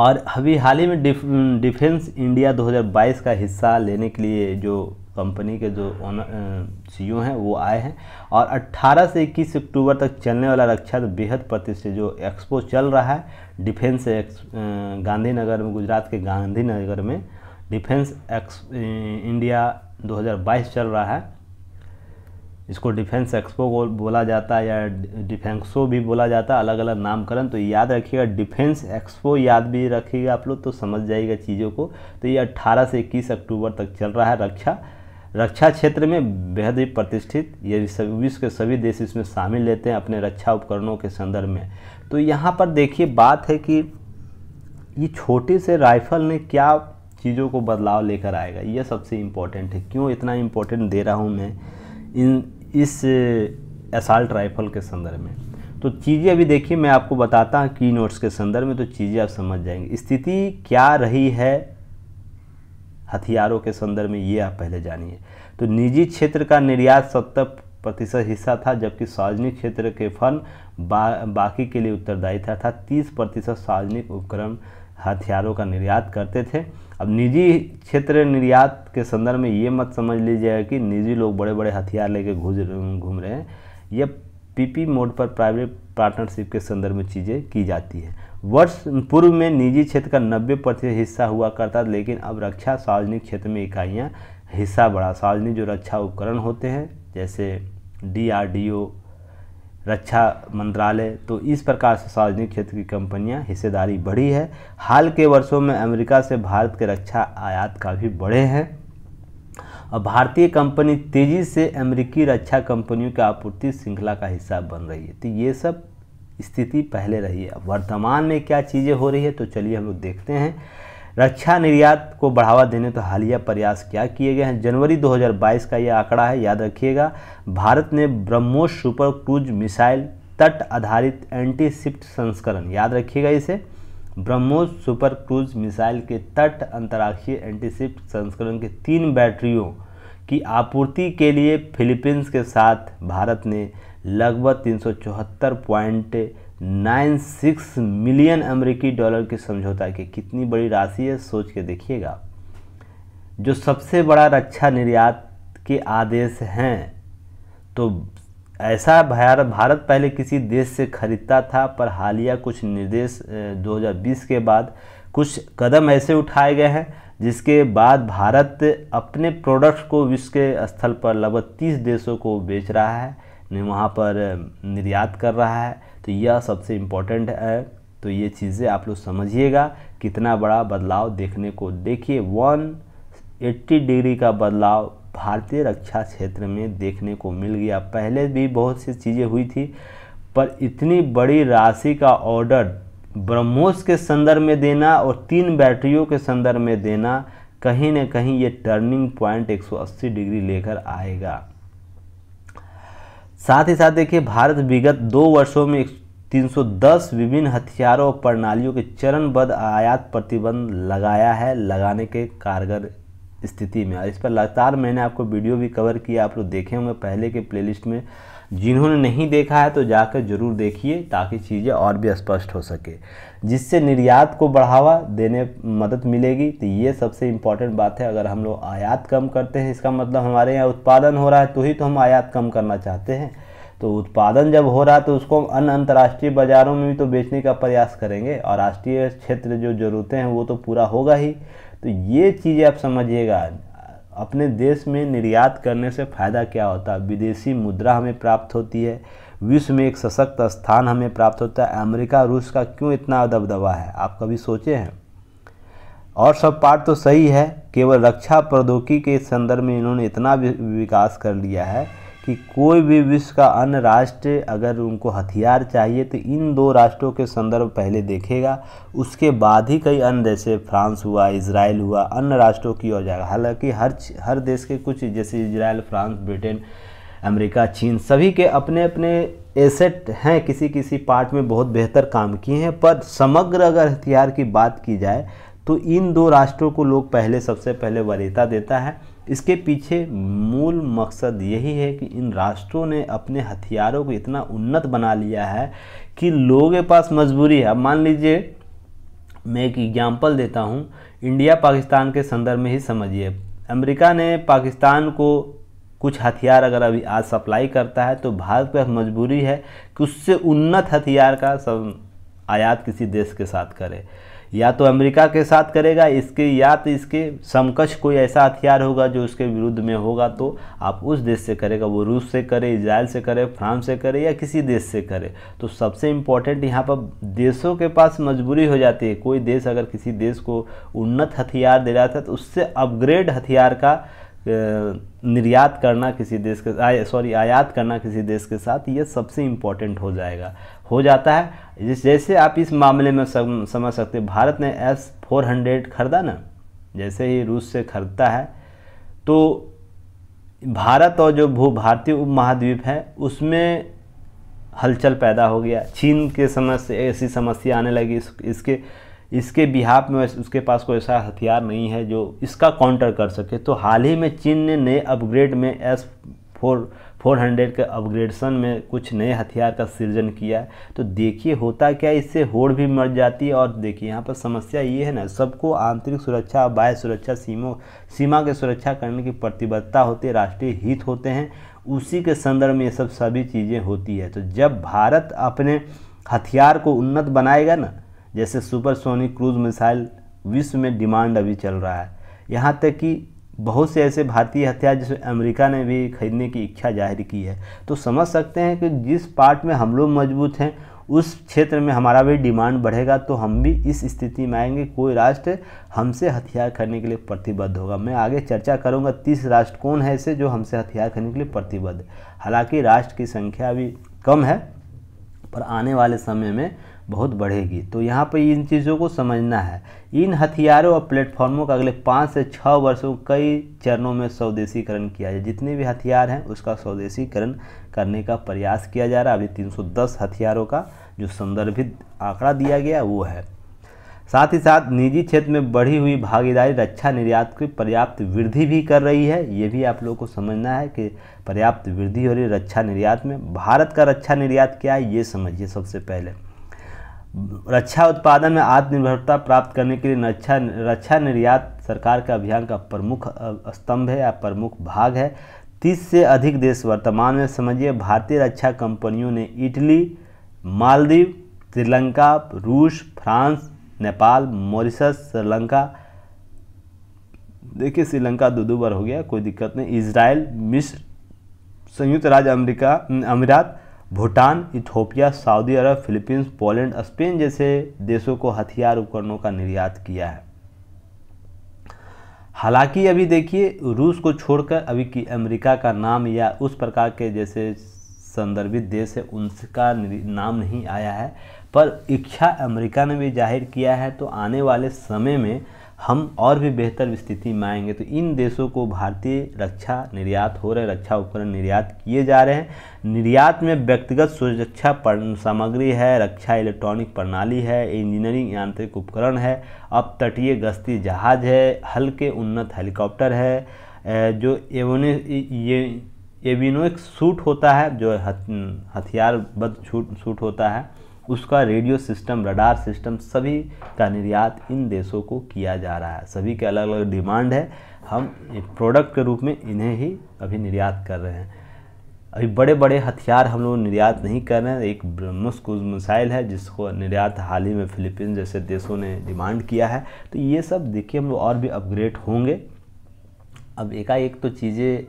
और अभी हाल ही में डिफ, डिफेंस इंडिया 2022 का हिस्सा लेने के लिए जो कंपनी के जो ओनर सी हैं वो आए हैं और 18 से 21 अक्टूबर तक चलने वाला रक्षा तो बेहद प्रतिष्ठित जो एक्सपो चल रहा है डिफेंस एक्स गांधीनगर में गुजरात के गांधीनगर में डिफेंस एक्स इंडिया 2022 चल रहा है इसको डिफेंस एक्सपो बोला जाता है या डिफेंसो भी बोला जाता है अलग अलग नामकरण तो याद रखिएगा डिफेंस एक्सपो याद भी रखिएगा आप लोग तो समझ जाएगा चीज़ों को तो ये 18 से इक्कीस अक्टूबर तक चल रहा है रक्षा रक्षा क्षेत्र में बेहद ही प्रतिष्ठित ये विश्व के सभी देश इसमें शामिल लेते हैं अपने रक्षा उपकरणों के संदर्भ में तो यहाँ पर देखिए बात है कि ये छोटे से राइफल ने क्या चीज़ों को बदलाव लेकर आएगा यह सबसे इम्पोर्टेंट है क्यों इतना इम्पोर्टेंट दे रहा हूँ मैं इन इस असाल्ट uh, राइफल के संदर्भ में तो चीज़ें अभी देखिए मैं आपको बताता हूँ की नोट्स के संदर्भ में तो चीज़ें आप समझ जाएंगे स्थिति क्या रही है हथियारों के संदर्भ में ये आप पहले जानिए तो निजी क्षेत्र का निर्यात सत्तर प्रतिशत हिस्सा था जबकि सार्वजनिक क्षेत्र के फन बा, बाकी के लिए उत्तरदायी था तीस प्रतिशत सार्वजनिक उपक्रम हथियारों का निर्यात करते थे अब निजी क्षेत्र निर्यात के संदर्भ में ये मत समझ लीजिएगा कि निजी लोग बड़े बड़े हथियार लेके घूज घूम रहे हैं यह पीपी मोड पर प्राइवेट पार्टनरशिप के संदर्भ में चीज़ें की जाती है वर्ष पूर्व में निजी क्षेत्र का 90 प्रतिशत हिस्सा हुआ करता था लेकिन अब रक्षा सार्वजनिक क्षेत्र में इकाइयाँ हिस्सा बढ़ा सार्वजनिक जो रक्षा उपकरण होते हैं जैसे डी रक्षा मंत्रालय तो इस प्रकार से सार्वजनिक क्षेत्र की कंपनियां हिस्सेदारी बढ़ी है हाल के वर्षों में अमेरिका से भारत के रक्षा आयात काफ़ी बढ़े हैं और भारतीय कंपनी तेज़ी से अमेरिकी रक्षा कंपनियों की आपूर्ति श्रृंखला का हिस्सा बन रही है तो ये सब स्थिति पहले रही है वर्तमान में क्या चीज़ें हो रही है तो चलिए हम लोग देखते हैं रक्षा निर्यात को बढ़ावा देने तो हालिया प्रयास क्या किए गए हैं जनवरी 2022 का यह आंकड़ा है याद रखिएगा भारत ने ब्रह्मोस सुपर क्रूज मिसाइल तट आधारित एंटी शिफ्ट संस्करण याद रखिएगा इसे ब्रह्मोस सुपर क्रूज मिसाइल के तट अंतर्राष्ट्रीय एंटी शिफ्ट संस्करण के तीन बैटरियों की आपूर्ति के लिए फिलीपींस के साथ भारत ने लगभग तीन नाइन सिक्स मिलियन अमेरिकी डॉलर के समझौता की कितनी बड़ी राशि है सोच के देखिएगा जो सबसे बड़ा रक्षा निर्यात के आदेश हैं तो ऐसा भारत भारत पहले किसी देश से खरीदता था पर हालिया कुछ निर्देश 2020 के बाद कुछ कदम ऐसे उठाए गए हैं जिसके बाद भारत अपने प्रोडक्ट को विश्व के स्थल पर लगभग तीस देशों को बेच रहा है वहाँ पर निर्यात कर रहा है तो यह सबसे इम्पोर्टेंट है तो ये चीज़ें आप लोग समझिएगा कितना बड़ा बदलाव देखने को देखिए वन एट्टी डिग्री का बदलाव भारतीय रक्षा क्षेत्र में देखने को मिल गया पहले भी बहुत सी चीज़ें हुई थी पर इतनी बड़ी राशि का ऑर्डर ब्रह्मोस के संदर्भ में देना और तीन बैटरियों के संदर्भ में देना कहीं ना कहीं ये टर्निंग पॉइंट 180 डिग्री लेकर आएगा साथ ही साथ देखिए भारत विगत दो वर्षों में 310 विभिन्न हथियारों और प्रणालियों के चरणबद्ध आयात प्रतिबंध लगाया है लगाने के कारगर स्थिति में और इस पर लगातार मैंने आपको वीडियो भी कवर किया आप लोग देखे होंगे पहले के प्लेलिस्ट में जिन्होंने नहीं देखा है तो जाकर जरूर देखिए ताकि चीज़ें और भी स्पष्ट हो सके जिससे निर्यात को बढ़ावा देने मदद मिलेगी तो ये सबसे इम्पॉर्टेंट बात है अगर हम लोग आयात कम करते हैं इसका मतलब हमारे यहाँ उत्पादन हो रहा है तो ही तो हम आयात कम करना चाहते हैं तो उत्पादन जब हो रहा है तो उसको हम अन्य अंतर्राष्ट्रीय बाज़ारों में भी तो बेचने का प्रयास करेंगे और राष्ट्रीय क्षेत्र जो ज़रूरतें हैं वो तो पूरा होगा ही तो ये चीज़ें आप समझिएगा अपने देश में निर्यात करने से फ़ायदा क्या होता है विदेशी मुद्रा हमें प्राप्त होती है विश्व में एक सशक्त स्थान हमें प्राप्त होता है अमेरिका रूस का क्यों इतना दबदबा है आप कभी सोचे हैं और सब पार्ट तो सही है केवल रक्षा प्रौद्योगिकी के संदर्भ में इन्होंने इतना विकास कर लिया है कि कोई भी विश्व का अन्य राष्ट्र अगर उनको हथियार चाहिए तो इन दो राष्ट्रों के संदर्भ पहले देखेगा उसके बाद ही कई अन्य जैसे फ्रांस हुआ इसराइल हुआ अन्य राष्ट्रों की ओर जाएगा हालांकि हर हर देश के कुछ जैसे इसराइल फ्रांस ब्रिटेन अमेरिका चीन सभी के अपने अपने एसेट हैं किसी किसी पार्ट में बहुत बेहतर काम किए हैं पर समग्र अगर हथियार की बात की जाए तो इन दो राष्ट्रों को लोग पहले सबसे पहले वरीयता देता है इसके पीछे मूल मकसद यही है कि इन राष्ट्रों ने अपने हथियारों को इतना उन्नत बना लिया है कि लोगों के पास मजबूरी है अब मान लीजिए मैं एक एग्जाम्पल देता हूँ इंडिया पाकिस्तान के संदर्भ में ही समझिए अमेरिका ने पाकिस्तान को कुछ हथियार अगर अभी आज सप्लाई करता है तो भारत पर मजबूरी है कि उससे उन्नत हथियार का सब आयात किसी देश के साथ करे या तो अमेरिका के साथ करेगा इसके या तो इसके समकक्ष कोई ऐसा हथियार होगा जो उसके विरुद्ध में होगा तो आप उस देश से करेगा वो रूस से करे इसराइल से करे फ्रांस से करे या किसी देश से करे तो सबसे इम्पॉर्टेंट यहाँ पर देशों के पास मजबूरी हो जाती है कोई देश अगर किसी देश को उन्नत हथियार दे रहा था तो उससे अपग्रेड हथियार का निर्यात करना किसी देश के आय सॉरी आयात करना किसी देश के साथ ये सबसे इम्पॉर्टेंट हो जाएगा हो जाता है जैसे आप इस मामले में सम, समझ सकते भारत ने एस फोर हंड्रेड खरीदा ना जैसे ही रूस से खरीदता है तो भारत और जो भू भारतीय उप महाद्वीप है उसमें हलचल पैदा हो गया चीन के समस्या ऐसी समस्या आने लगी इसके इसके बिहाफ में उसके पास कोई ऐसा हथियार नहीं है जो इसका काउंटर कर सके तो हाल ही में चीन ने नए अपग्रेड में एस फोर फोर हंड्रेड के अपग्रेडेशन में कुछ नए हथियार का सृजन किया है तो देखिए होता क्या इससे होड़ भी मर जाती है और देखिए यहाँ पर समस्या ये है ना सबको आंतरिक सुरक्षा बाह्य सुरक्षा सीमों सीमा की सुरक्षा करने की प्रतिबद्धता होती है राष्ट्रीय हित होते हैं उसी के संदर्भ में ये सब सभी चीज़ें होती है तो जब भारत अपने हथियार को उन्नत बनाएगा ना जैसे सुपरसोनिक क्रूज मिसाइल विश्व में डिमांड अभी चल रहा है यहाँ तक कि बहुत से ऐसे भारतीय हथियार जिसे अमेरिका ने भी खरीदने की इच्छा जाहिर की है तो समझ सकते हैं कि जिस पार्ट में हम लोग मजबूत हैं उस क्षेत्र में हमारा भी डिमांड बढ़ेगा तो हम भी इस स्थिति में आएंगे कोई राष्ट्र हमसे हथियार खरीदने के लिए प्रतिबद्ध होगा मैं आगे चर्चा करूंगा तीस राष्ट्र कौन है ऐसे जो हमसे हथियार खरीदने के लिए प्रतिबद्ध हालांकि राष्ट्र की संख्या अभी कम है पर आने वाले समय में बहुत बढ़ेगी तो यहाँ पर इन चीज़ों को समझना है इन हथियारों और प्लेटफॉर्मों का अगले पाँच से छः वर्षों कई चरणों में स्वदेशीकरण किया जाए जितने भी हथियार हैं उसका स्वदेशीकरण करने का प्रयास किया जा रहा है अभी 310 हथियारों का जो संदर्भित आंकड़ा दिया गया वो है साथ ही साथ निजी क्षेत्र में बढ़ी हुई भागीदारी रक्षा निर्यात की पर्याप्त वृद्धि भी कर रही है ये भी आप लोगों को समझना है कि पर्याप्त वृद्धि हो रही है रक्षा निर्यात में भारत का रक्षा निर्यात क्या है ये समझिए सबसे पहले रक्षा अच्छा उत्पादन में आत्मनिर्भरता प्राप्त करने के लिए रक्षा रक्षा निर्यात सरकार के अभियान का प्रमुख स्तंभ है या प्रमुख भाग है तीस से अधिक देश वर्तमान में समझिए भारतीय रक्षा कंपनियों ने इटली मालदीव श्रीलंका रूस फ्रांस नेपाल मॉरिशस श्रीलंका देखिए श्रीलंका दो दो बार हो गया कोई दिक्कत नहीं इसराइल मिस्र संयुक्त राज्य अमेरिका अमीरात भूटान इथोपिया सऊदी अरब फिलीपींस पोलैंड स्पेन जैसे देशों को हथियार उपकरणों का निर्यात किया है हालांकि अभी देखिए रूस को छोड़कर अभी की अमेरिका का नाम या उस प्रकार के जैसे संदर्भित देश है उनका नाम नहीं आया है पर इच्छा अमेरिका ने भी जाहिर किया है तो आने वाले समय में हम और भी बेहतर स्थिति में आएंगे तो इन देशों को भारतीय रक्षा निर्यात हो रहे रक्षा उपकरण निर्यात किए जा रहे हैं निर्यात में व्यक्तिगत सुरक्षा सामग्री है रक्षा इलेक्ट्रॉनिक प्रणाली है इंजीनियरिंग यांत्रिक उपकरण है अब तटीय गश्ती जहाज है हल्के उन्नत हेलीकॉप्टर है जो एवोने ये एविनो एक सूट होता है जो हथियारबद्ध सूट होता है उसका रेडियो सिस्टम रडार सिस्टम सभी का निर्यात इन देशों को किया जा रहा है सभी के अलग अलग डिमांड है हम एक प्रोडक्ट के रूप में इन्हें ही अभी निर्यात कर रहे हैं अभी बड़े बड़े हथियार हम लोग निर्यात नहीं कर रहे हैं एक ब्रह्मस कुछ मिसाइल है जिसको निर्यात हाल ही में फिलीपींस जैसे देशों ने डिमांड किया है तो ये सब देखिए हम लोग और भी अपग्रेड होंगे अब एकाएक तो चीज़ें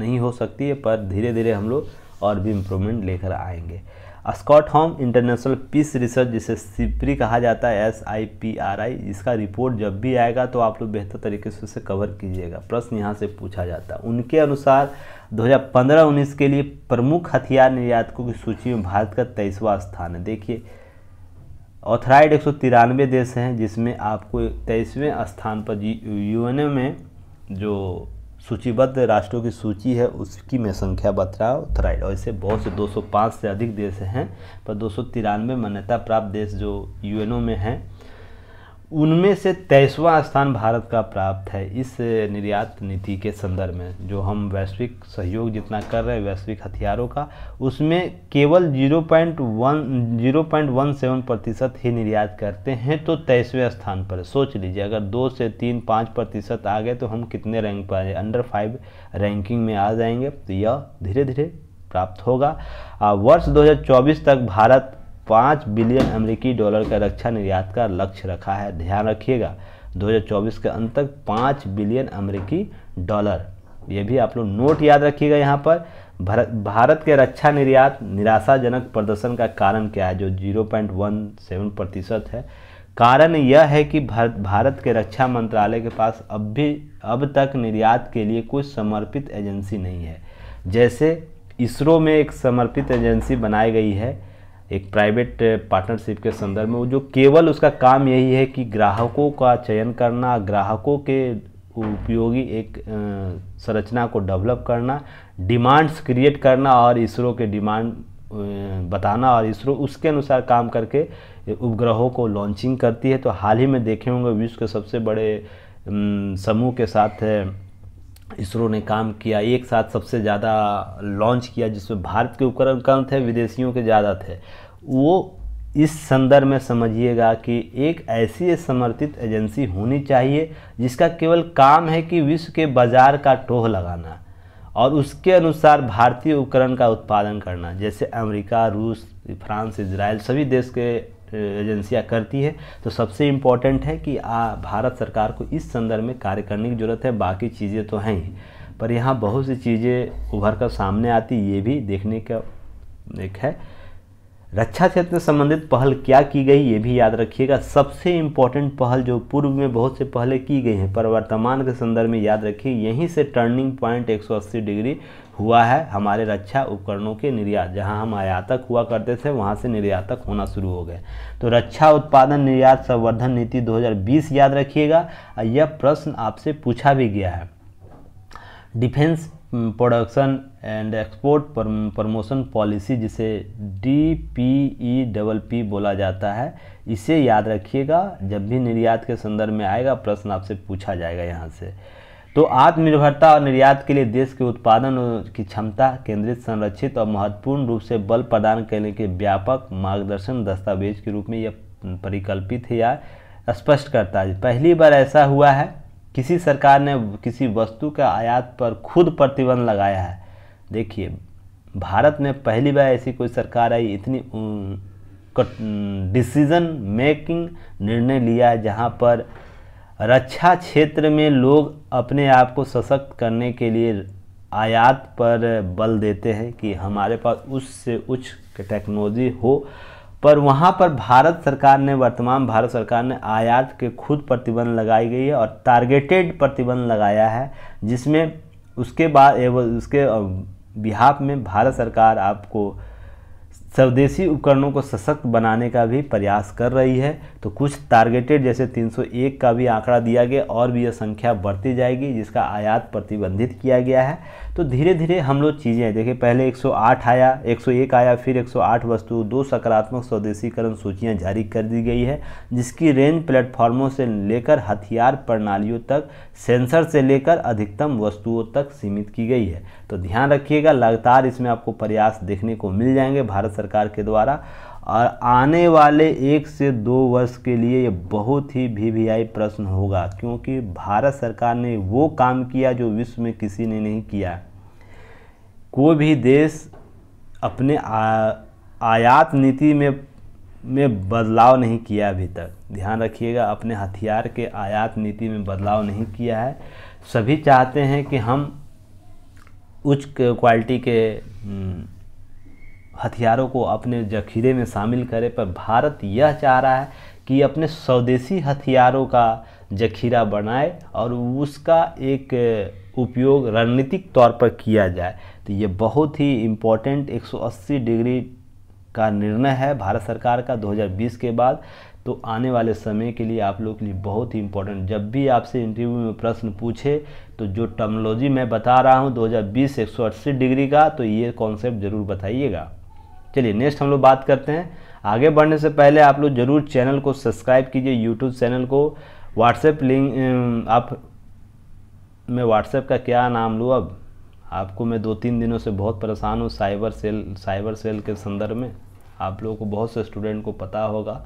नहीं हो सकती है पर धीरे धीरे हम लोग और भी इम्प्रूवमेंट लेकर आएंगे Stockholm international peace research जिसे सिपरी कहा जाता है S I P R I इसका रिपोर्ट जब भी आएगा तो आप लोग बेहतर तरीके से उसे कवर कीजिएगा प्रश्न यहाँ से पूछा जाता है उनके अनुसार 2015-19 के लिए प्रमुख हथियार निर्यातकों की सूची में भारत का तेईसवा स्थान है देखिए ऑथराइड एक देश हैं जिसमें आपको तेईसवें स्थान पर जी यू में जो सूचीबद्ध राष्ट्रों की सूची है उसकी में संख्या बतरा थराइड और इसे बहुत से 205 से अधिक देश हैं पर दो मान्यता प्राप्त देश जो यूएनओ में हैं उनमें से तेईसवा स्थान भारत का प्राप्त है इस निर्यात नीति के संदर्भ में जो हम वैश्विक सहयोग जितना कर रहे हैं वैश्विक हथियारों का उसमें केवल 0.1 0.17 प्रतिशत ही निर्यात करते हैं तो तेईसवें स्थान पर सोच लीजिए अगर दो से तीन पाँच प्रतिशत आ गए तो हम कितने रैंक पर आ जाए अंडर फाइव रैंकिंग में आ जाएंगे तो यह धीरे धीरे प्राप्त होगा वर्ष दो तक भारत पाँच बिलियन अमेरिकी डॉलर का रक्षा निर्यात का लक्ष्य रखा है ध्यान रखिएगा 2024 के अंत तक पाँच बिलियन अमेरिकी डॉलर ये भी आप लोग नोट याद रखिएगा यहाँ पर भारत के रक्षा निर्यात निराशाजनक प्रदर्शन का कारण क्या है जो 0.17 प्रतिशत है कारण यह है कि भारत के रक्षा मंत्रालय के पास अब भी अब तक निर्यात के लिए कोई समर्पित एजेंसी नहीं है जैसे इसरो में एक समर्पित एजेंसी बनाई गई है एक प्राइवेट पार्टनरशिप uh, के संदर्भ में वो जो केवल उसका काम यही है कि ग्राहकों का चयन करना ग्राहकों के उपयोगी एक uh, संरचना को डेवलप करना डिमांड्स क्रिएट करना और इसरो के डिमांड uh, बताना और इसरो उसके अनुसार काम करके उपग्रहों को लॉन्चिंग करती है तो हाल ही में देखे होंगे विश्व के सबसे बड़े um, समूह के साथ इसरो ने काम किया एक साथ सबसे ज़्यादा लॉन्च किया जिसमें भारत के उपकरण कम थे विदेशियों के ज़्यादा थे वो इस संदर्भ में समझिएगा कि एक ऐसी समर्थित एजेंसी होनी चाहिए जिसका केवल काम है कि विश्व के बाज़ार का टोह लगाना और उसके अनुसार भारतीय उपकरण का उत्पादन करना जैसे अमेरिका रूस फ्रांस इजराइल सभी देश के एजेंसियां करती है तो सबसे इम्पॉर्टेंट है कि आ, भारत सरकार को इस संदर्भ में कार्य करने की ज़रूरत है बाकी चीज़ें तो हैं ही पर यहाँ बहुत सी चीज़ें उभर कर सामने आती ये भी देखने का एक है रक्षा क्षेत्र से संबंधित पहल क्या की गई ये भी याद रखिएगा सबसे इम्पॉर्टेंट पहल जो पूर्व में बहुत से पहले की गई हैं पर वर्तमान के संदर्भ में याद रखिए यहीं से टर्निंग पॉइंट 180 डिग्री हुआ है हमारे रक्षा उपकरणों के निर्यात जहां हम आयातक हुआ करते थे वहां से निर्यातक होना शुरू हो गए तो रक्षा उत्पादन निर्यात संवर्धन नीति 2020 याद रखिएगा यह प्रश्न आपसे पूछा भी गया है defence production and export promotion policy जिसे D P E double P बोला जाता है इसे याद रखिएगा जब भी निर्यात के संदर्भ में आएगा प्रश्न आपसे पूछा जाएगा यहाँ से तो आत्मनिर्भरता और निर्यात के लिए देश के उत्पादन की क्षमता केंद्रित संरक्षित और महत्वपूर्ण रूप से बल प्रदान करने के व्यापक मार्गदर्शन दस्तावेज के रूप में यह परिकल्पित है या स्पष्ट करता है पहली बार ऐसा हुआ है किसी सरकार ने किसी वस्तु का आयात पर खुद प्रतिबंध लगाया है देखिए भारत में पहली बार ऐसी कोई सरकार आई इतनी डिसीज़न मेकिंग निर्णय लिया जहाँ पर रक्षा क्षेत्र में लोग अपने आप को सशक्त करने के लिए आयात पर बल देते हैं कि हमारे पास उससे उच्च टेक्नोलॉजी हो पर वहाँ पर भारत सरकार ने वर्तमान भारत सरकार ने आयात के खुद प्रतिबंध लगाई गई है और टारगेटेड प्रतिबंध लगाया है जिसमें उसके बाद एवं उसके बिहाफ में भारत सरकार आपको स्वदेशी उपकरणों को सशक्त बनाने का भी प्रयास कर रही है तो कुछ टारगेटेड जैसे 301 का भी आंकड़ा दिया गया और भी यह संख्या बढ़ती जाएगी जिसका आयात प्रतिबंधित किया गया है तो धीरे धीरे हम लोग चीज़ें देखिए पहले 108 आया 101 आया फिर 108 वस्तु दो सकारात्मक स्वदेशीकरण सूचियां जारी कर दी गई है जिसकी रेंज प्लेटफॉर्मों से लेकर हथियार प्रणालियों तक सेंसर से लेकर अधिकतम वस्तुओं तक सीमित की गई है तो ध्यान रखिएगा लगातार इसमें आपको प्रयास देखने को मिल जाएंगे भारत सरकार के द्वारा और आने वाले एक से दो वर्ष के लिए ये बहुत ही भी वी आई प्रश्न होगा क्योंकि भारत सरकार ने वो काम किया जो विश्व में किसी ने नहीं किया कोई भी देश अपने आ, आयात नीति में में बदलाव नहीं किया अभी तक ध्यान रखिएगा अपने हथियार के आयात नीति में बदलाव नहीं किया है सभी चाहते हैं कि हम उच्च क्वालिटी के हम्म, हथियारों को अपने जखीरे में शामिल करे पर भारत यह चाह रहा है कि अपने स्वदेशी हथियारों का जखीरा बनाए और उसका एक उपयोग रणनीतिक तौर पर किया जाए तो ये बहुत ही इम्पोर्टेंट 180 डिग्री का निर्णय है भारत सरकार का 2020 के बाद तो आने वाले समय के लिए आप लोग के लिए बहुत ही इम्पोर्टेंट जब भी आपसे इंटरव्यू में प्रश्न पूछे तो जो टर्मोलॉजी मैं बता रहा हूँ 2020 180 डिग्री का तो ये कॉन्सेप्ट ज़रूर बताइएगा चलिए नेक्स्ट हम लोग बात करते हैं आगे बढ़ने से पहले आप लोग जरूर चैनल को सब्सक्राइब कीजिए यूट्यूब चैनल को व्हाट्सएप लिंक आप मैं व्हाट्सएप का क्या नाम लूँ अब आपको मैं दो तीन दिनों से बहुत परेशान हूँ साइबर सेल साइबर सेल के संदर्भ में आप लोगों को बहुत से स्टूडेंट को पता होगा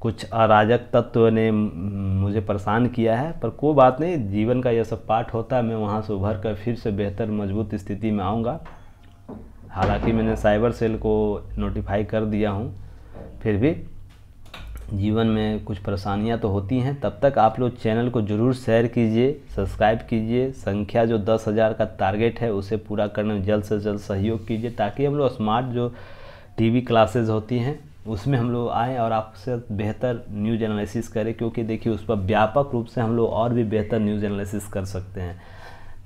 कुछ अराजक तत्व ने मुझे परेशान किया है पर कोई बात नहीं जीवन का यह सब पार्ट होता है मैं वहाँ से उभर कर फिर से बेहतर मजबूत स्थिति में आऊँगा हालांकि मैंने साइबर सेल को नोटिफाई कर दिया हूँ फिर भी जीवन में कुछ परेशानियां तो होती हैं तब तक आप लोग चैनल को ज़रूर शेयर कीजिए सब्सक्राइब कीजिए संख्या जो दस हज़ार का टारगेट है उसे पूरा करने में जल्द से जल्द सहयोग कीजिए ताकि हम लोग स्मार्ट जो टीवी क्लासेज होती हैं उसमें हम लोग आएँ और आपसे बेहतर न्यूज एनालिसिस करें क्योंकि देखिए उस पर व्यापक रूप से हम लोग और भी बेहतर न्यूज एनालिसिस कर सकते हैं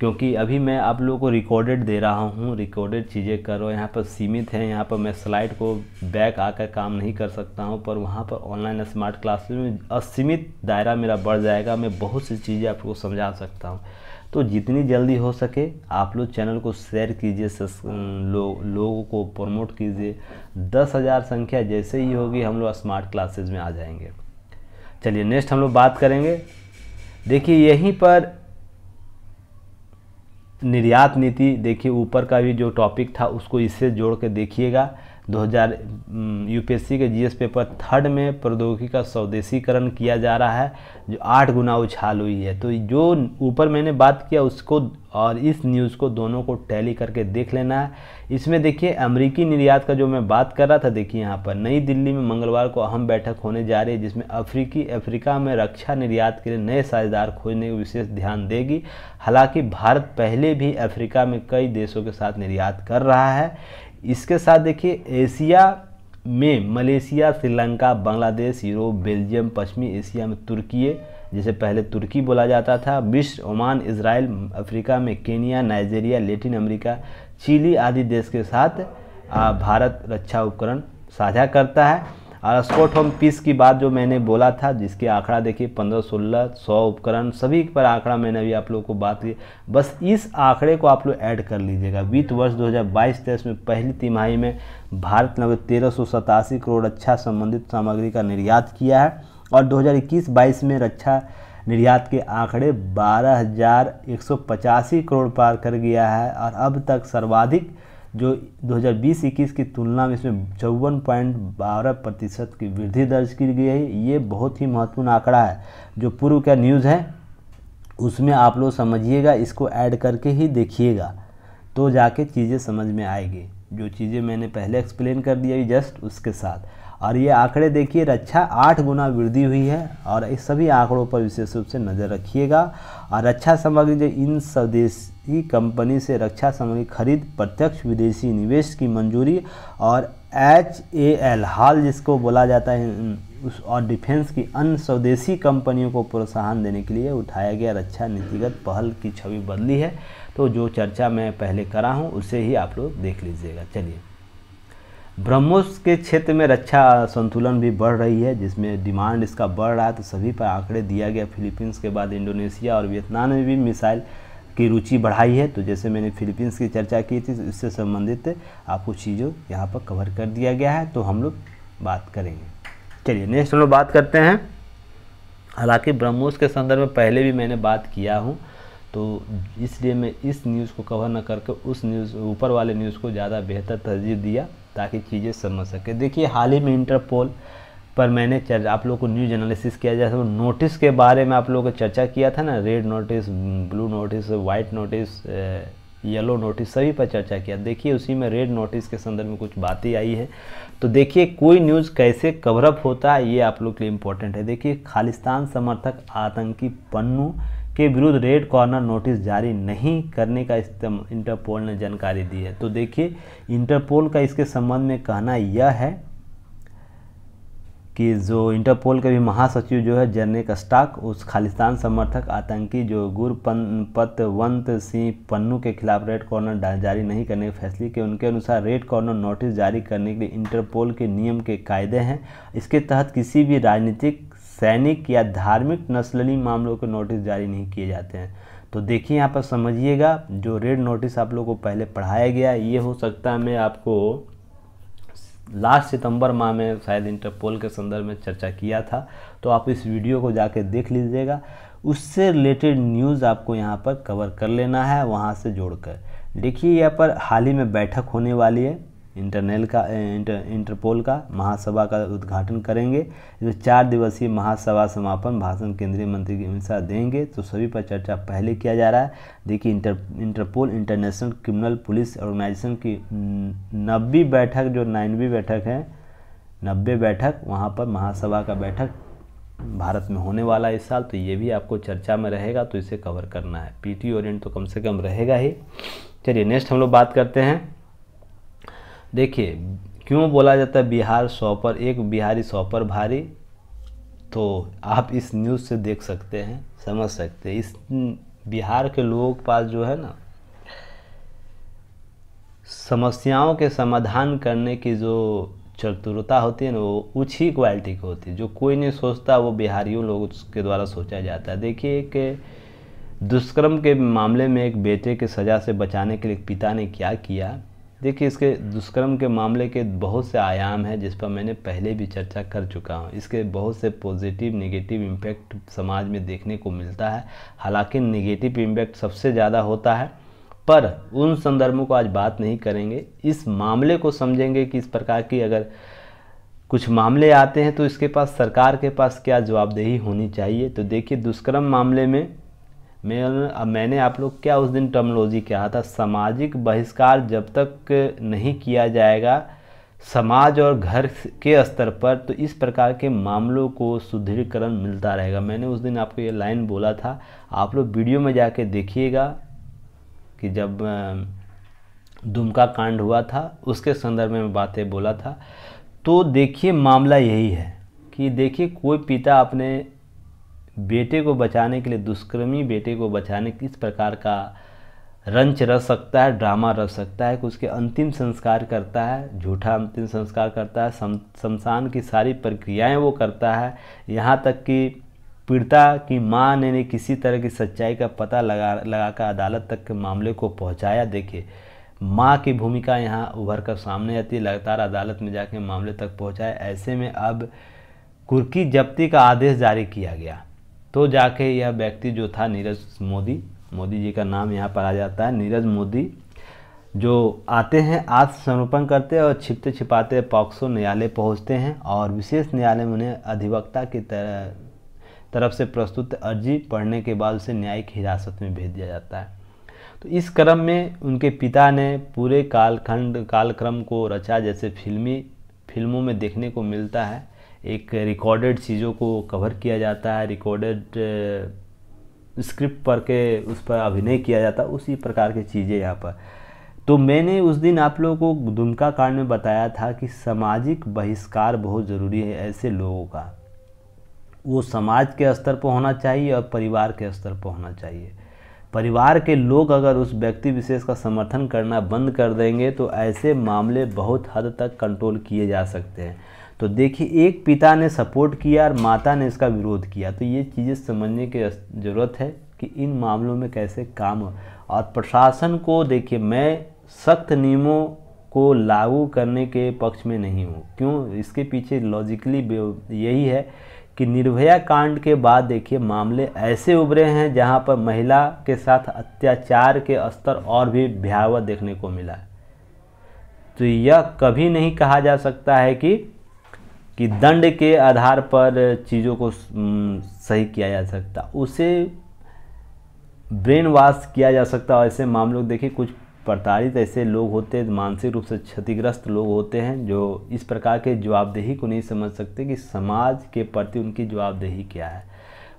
क्योंकि अभी मैं आप लोगों को रिकॉर्डेड दे रहा हूँ रिकॉर्डेड चीज़ें करो यहाँ पर सीमित हैं यहाँ पर मैं स्लाइड को बैक आकर काम नहीं कर सकता हूँ पर वहाँ पर ऑनलाइन स्मार्ट क्लासरूम में असीमित दायरा मेरा बढ़ जाएगा मैं बहुत सी चीज़ें आपको समझा सकता हूँ तो जितनी जल्दी हो सके आप लोग चैनल को शेयर कीजिए लो, लोगों को प्रमोट कीजिए दस हज़ार संख्या जैसे ही होगी हम लोग स्मार्ट क्लासेज में आ जाएंगे चलिए नेक्स्ट हम लोग बात करेंगे देखिए यहीं पर निर्यात नीति देखिए ऊपर का भी जो टॉपिक था उसको इससे जोड़ के देखिएगा 2000 यूपीएससी के जीएस पेपर थर्ड में प्रौद्योगिकी का स्वदेशीकरण किया जा रहा है जो आठ गुना उछाल हुई है तो जो ऊपर मैंने बात किया उसको और इस न्यूज़ को दोनों को टैली करके देख लेना है इसमें देखिए अमेरिकी निर्यात का जो मैं बात कर रहा था देखिए यहाँ पर नई दिल्ली में मंगलवार को अहम बैठक होने जा रही है जिसमें अफ्रीकी अफ्रीका में रक्षा निर्यात के लिए नए साझेदार खोजने को विशेष ध्यान देगी हालांकि भारत पहले भी अफ्रीका में कई देशों के साथ निर्यात कर रहा है इसके साथ देखिए एशिया में Malaysia Sri Lanka Bangladesh Europe Belgium पश्चिमी एशिया में तुर्की जिसे पहले तुर्की बोला जाता था मिश्र ओमान इसराइल अफ्रीका में Kenya Nigeria Latin America Chile आदि देश के साथ भारत रक्षा उपकरण साझा करता है और होम पीस की बात जो मैंने बोला था जिसके आंकड़ा देखिए पंद्रह सोलह सौ उपकरण सभी पर आंकड़ा मैंने अभी आप लोगों को बात की बस इस आंकड़े को आप लोग ऐड कर लीजिएगा वित्त वर्ष 2022 हज़ार में पहली तिमाही में भारत ने तेरह करोड़ रक्षा संबंधित सामग्री का निर्यात किया है और दो हज़ार में रक्षा निर्यात के आंकड़े बारह करोड़ पार कर गया है और अब तक सर्वाधिक जो 2020-21 की तुलना में इसमें चौवन पॉइंट बारह प्रतिशत की वृद्धि दर्ज की गई है ये बहुत ही महत्वपूर्ण आंकड़ा है जो पूर्व का न्यूज़ है उसमें आप लोग समझिएगा इसको ऐड करके ही देखिएगा तो जाके चीज़ें समझ में आएगी जो चीज़ें मैंने पहले एक्सप्लेन कर दिया जस्ट उसके साथ और ये आंकड़े देखिए रक्षा आठ गुना वृद्धि हुई है और इस सभी आंकड़ों पर विशेष रूप से नज़र रखिएगा और रक्षा सामग्री जो इन स्वदेशी कंपनी से रक्षा सामग्री खरीद प्रत्यक्ष विदेशी निवेश की मंजूरी और एच ए एल हाल जिसको बोला जाता है उस और डिफेंस की अन्य स्वदेशी कंपनियों को प्रोत्साहन देने के लिए उठाया गया रक्षा नीतिगत पहल की छवि बदली है तो जो चर्चा मैं पहले करा हूँ उसे ही आप लोग देख लीजिएगा चलिए ब्रह्मोस के क्षेत्र में रक्षा संतुलन भी बढ़ रही है जिसमें डिमांड इसका बढ़ रहा है तो सभी पर आंकड़े दिया गया फिलीपींस के बाद इंडोनेशिया और वियतनाम ने भी मिसाइल की रुचि बढ़ाई है तो जैसे मैंने फिलीपींस की चर्चा की थी तो इससे संबंधित आपको चीज़ों यहाँ पर कवर कर दिया गया है तो हम लोग बात करेंगे चलिए नेक्स्ट हम लोग बात करते हैं हालांकि ब्रह्मोस के संदर्भ में पहले भी मैंने बात किया हूँ तो इसलिए मैं इस न्यूज़ को कवर न करके उस न्यूज़ ऊपर वाले न्यूज़ को ज़्यादा बेहतर तरजीह दिया ताकि चीज़ें समझ सके देखिए हाल ही में इंटरपोल पर मैंने चर्चा आप लोग को न्यूज एनालिसिस किया जैसे तो नोटिस के बारे में आप लोग को चर्चा किया था ना red notice blue notice white notice yellow notice सभी पर चर्चा किया देखिए उसी में रेड नोटिस के संदर्भ में कुछ बातें आई है तो देखिए कोई न्यूज़ कैसे कवरअप होता है ये आप लोग के लिए इम्पोर्टेंट है देखिए खालिस्तान समर्थक आतंकी पन्नू के विरुद्ध रेड कॉर्नर नोटिस जारी नहीं करने का इंटरपोल ने जानकारी दी है तो देखिए इंटरपोल का इसके संबंध में कहना यह है कि जो इंटरपोल के भी महासचिव जो है जर्नेक स्टाक उस खालिस्तान समर्थक आतंकी जो गुरपतवंत सिंह पन्नू के खिलाफ रेड कॉर्नर जारी नहीं करने के फैसले के उनके अनुसार रेड कॉर्नर नोटिस जारी करने के लिए इंटरपोल के नियम के कायदे हैं इसके तहत किसी भी राजनीतिक सैनिक या धार्मिक नस्लनी मामलों के नोटिस जारी नहीं किए जाते हैं तो देखिए यहाँ पर समझिएगा जो रेड नोटिस आप लोगों को पहले पढ़ाया गया ये हो सकता है मैं आपको लास्ट सितंबर माह में शायद इंटरपोल के संदर्भ में चर्चा किया था तो आप इस वीडियो को जाके देख लीजिएगा उससे रिलेटेड न्यूज़ आपको यहाँ पर कवर कर लेना है वहाँ से जोड़कर देखिए यहाँ पर हाल ही में बैठक होने वाली है इंटरनेल का इंटर इंटरपोल का महासभा का उद्घाटन करेंगे जो चार दिवसीय महासभा समापन भाषण केंद्रीय मंत्री अमित शाह देंगे तो सभी पर चर्चा पहले किया जा रहा है देखिए inter Interpol international criminal police organisation की नब्बी बैठक जो नाइनवी बैठक है नब्बे बैठक वहाँ पर महासभा का बैठक भारत में होने वाला इस साल तो ये भी आपको चर्चा में रहेगा तो इसे कवर करना है पी ओरिएंट तो कम से कम रहेगा ही चलिए नेक्स्ट हम लोग बात करते हैं देखिए क्यों बोला जाता है बिहार सौ पर एक बिहारी सौ पर भारी तो आप इस न्यूज़ से देख सकते हैं समझ सकते हैं इस बिहार के लोगों के पास जो है ना समस्याओं के समाधान करने की जो चतुरता होती है ना वो उच्च ही क्वालिटी की होती है जो कोई नहीं सोचता वो बिहारियों लोग के द्वारा सोचा जाता है देखिए एक दुष्कर्म के मामले में एक बेटे के सज़ा से बचाने के लिए पिता ने क्या किया देखिए इसके दुष्कर्म के मामले के बहुत से आयाम हैं जिस पर मैंने पहले भी चर्चा कर चुका हूँ इसके बहुत से पॉजिटिव नेगेटिव इम्पैक्ट समाज में देखने को मिलता है हालांकि नेगेटिव इम्पैक्ट सबसे ज़्यादा होता है पर उन संदर्भों को आज बात नहीं करेंगे इस मामले को समझेंगे कि इस प्रकार की अगर कुछ मामले आते हैं तो इसके पास सरकार के पास क्या जवाबदेही होनी चाहिए तो देखिए दुष्कर्म मामले में मैं अब मैंने आप लोग क्या उस दिन टर्मोलॉजी कहा था सामाजिक बहिष्कार जब तक नहीं किया जाएगा समाज और घर के स्तर पर तो इस प्रकार के मामलों को सुदृढ़ीकरण मिलता रहेगा मैंने उस दिन आपको ये लाइन बोला था आप लोग वीडियो में जाके देखिएगा कि जब दुमका कांड हुआ था उसके संदर्भ में बातें बोला था तो देखिए मामला यही है कि देखिए कोई पिता अपने बेटे को बचाने के लिए दुष्कर्मी बेटे को बचाने किस प्रकार का रंच रह सकता है ड्रामा रह सकता है कि उसके अंतिम संस्कार करता है झूठा अंतिम संस्कार करता है सम, शमशान की सारी प्रक्रियाएं वो करता है यहाँ तक कि पीड़िता की माँ ने, ने किसी तरह की सच्चाई का पता लगा लगाकर अदालत तक के मामले को पहुँचाया देखिए माँ की भूमिका यहाँ उभर कर सामने आती है लगातार अदालत में जाके मामले तक पहुँचाए ऐसे में अब कुर्की जब्ती का आदेश जारी किया गया तो जाके यह व्यक्ति जो था नीरज मोदी मोदी जी का नाम यहाँ पर आ जाता है नीरज मोदी जो आते हैं आत्मसमर्पण करते हैं और छिपते छिपाते पॉक्सो न्यायालय पहुँचते हैं और विशेष न्यायालय में उन्हें अधिवक्ता की तरह तरफ से प्रस्तुत अर्जी पढ़ने के बाद उसे न्यायिक हिरासत में भेज दिया जाता है तो इस क्रम में उनके पिता ने पूरे कालखंड कालक्रम को रचा जैसे फिल्मी फिल्मों में देखने को मिलता है एक रिकॉर्डेड चीज़ों को कवर किया जाता है रिकॉर्डेड स्क्रिप्ट पढ़ के उस पर अभिनय किया जाता है उसी प्रकार की चीज़ें यहाँ पर तो मैंने उस दिन आप लोगों को दुमका कांड में बताया था कि सामाजिक बहिष्कार बहुत ज़रूरी है ऐसे लोगों का वो समाज के स्तर पर होना चाहिए और परिवार के स्तर पर होना चाहिए परिवार के लोग अगर उस व्यक्ति विशेष का समर्थन करना बंद कर देंगे तो ऐसे मामले बहुत हद तक कंट्रोल किए जा सकते हैं तो देखिए एक पिता ने सपोर्ट किया और माता ने इसका विरोध किया तो ये चीज़ें समझने की ज़रूरत है कि इन मामलों में कैसे काम हो और प्रशासन को देखिए मैं सख्त नियमों को लागू करने के पक्ष में नहीं हूँ क्यों इसके पीछे लॉजिकली यही है कि निर्भया कांड के बाद देखिए मामले ऐसे उभरे हैं जहां पर महिला के साथ अत्याचार के स्तर और भी भयावह देखने को मिला तो यह कभी नहीं कहा जा सकता है कि कि दंड के आधार पर चीज़ों को सही किया जा सकता उसे ब्रेन वॉश किया जा सकता और ऐसे मामलों देखिए कुछ प्रताड़ित ऐसे लोग होते हैं मानसिक रूप से क्षतिग्रस्त लोग होते हैं जो इस प्रकार के जवाबदेही को नहीं समझ सकते कि समाज के प्रति उनकी जवाबदेही क्या है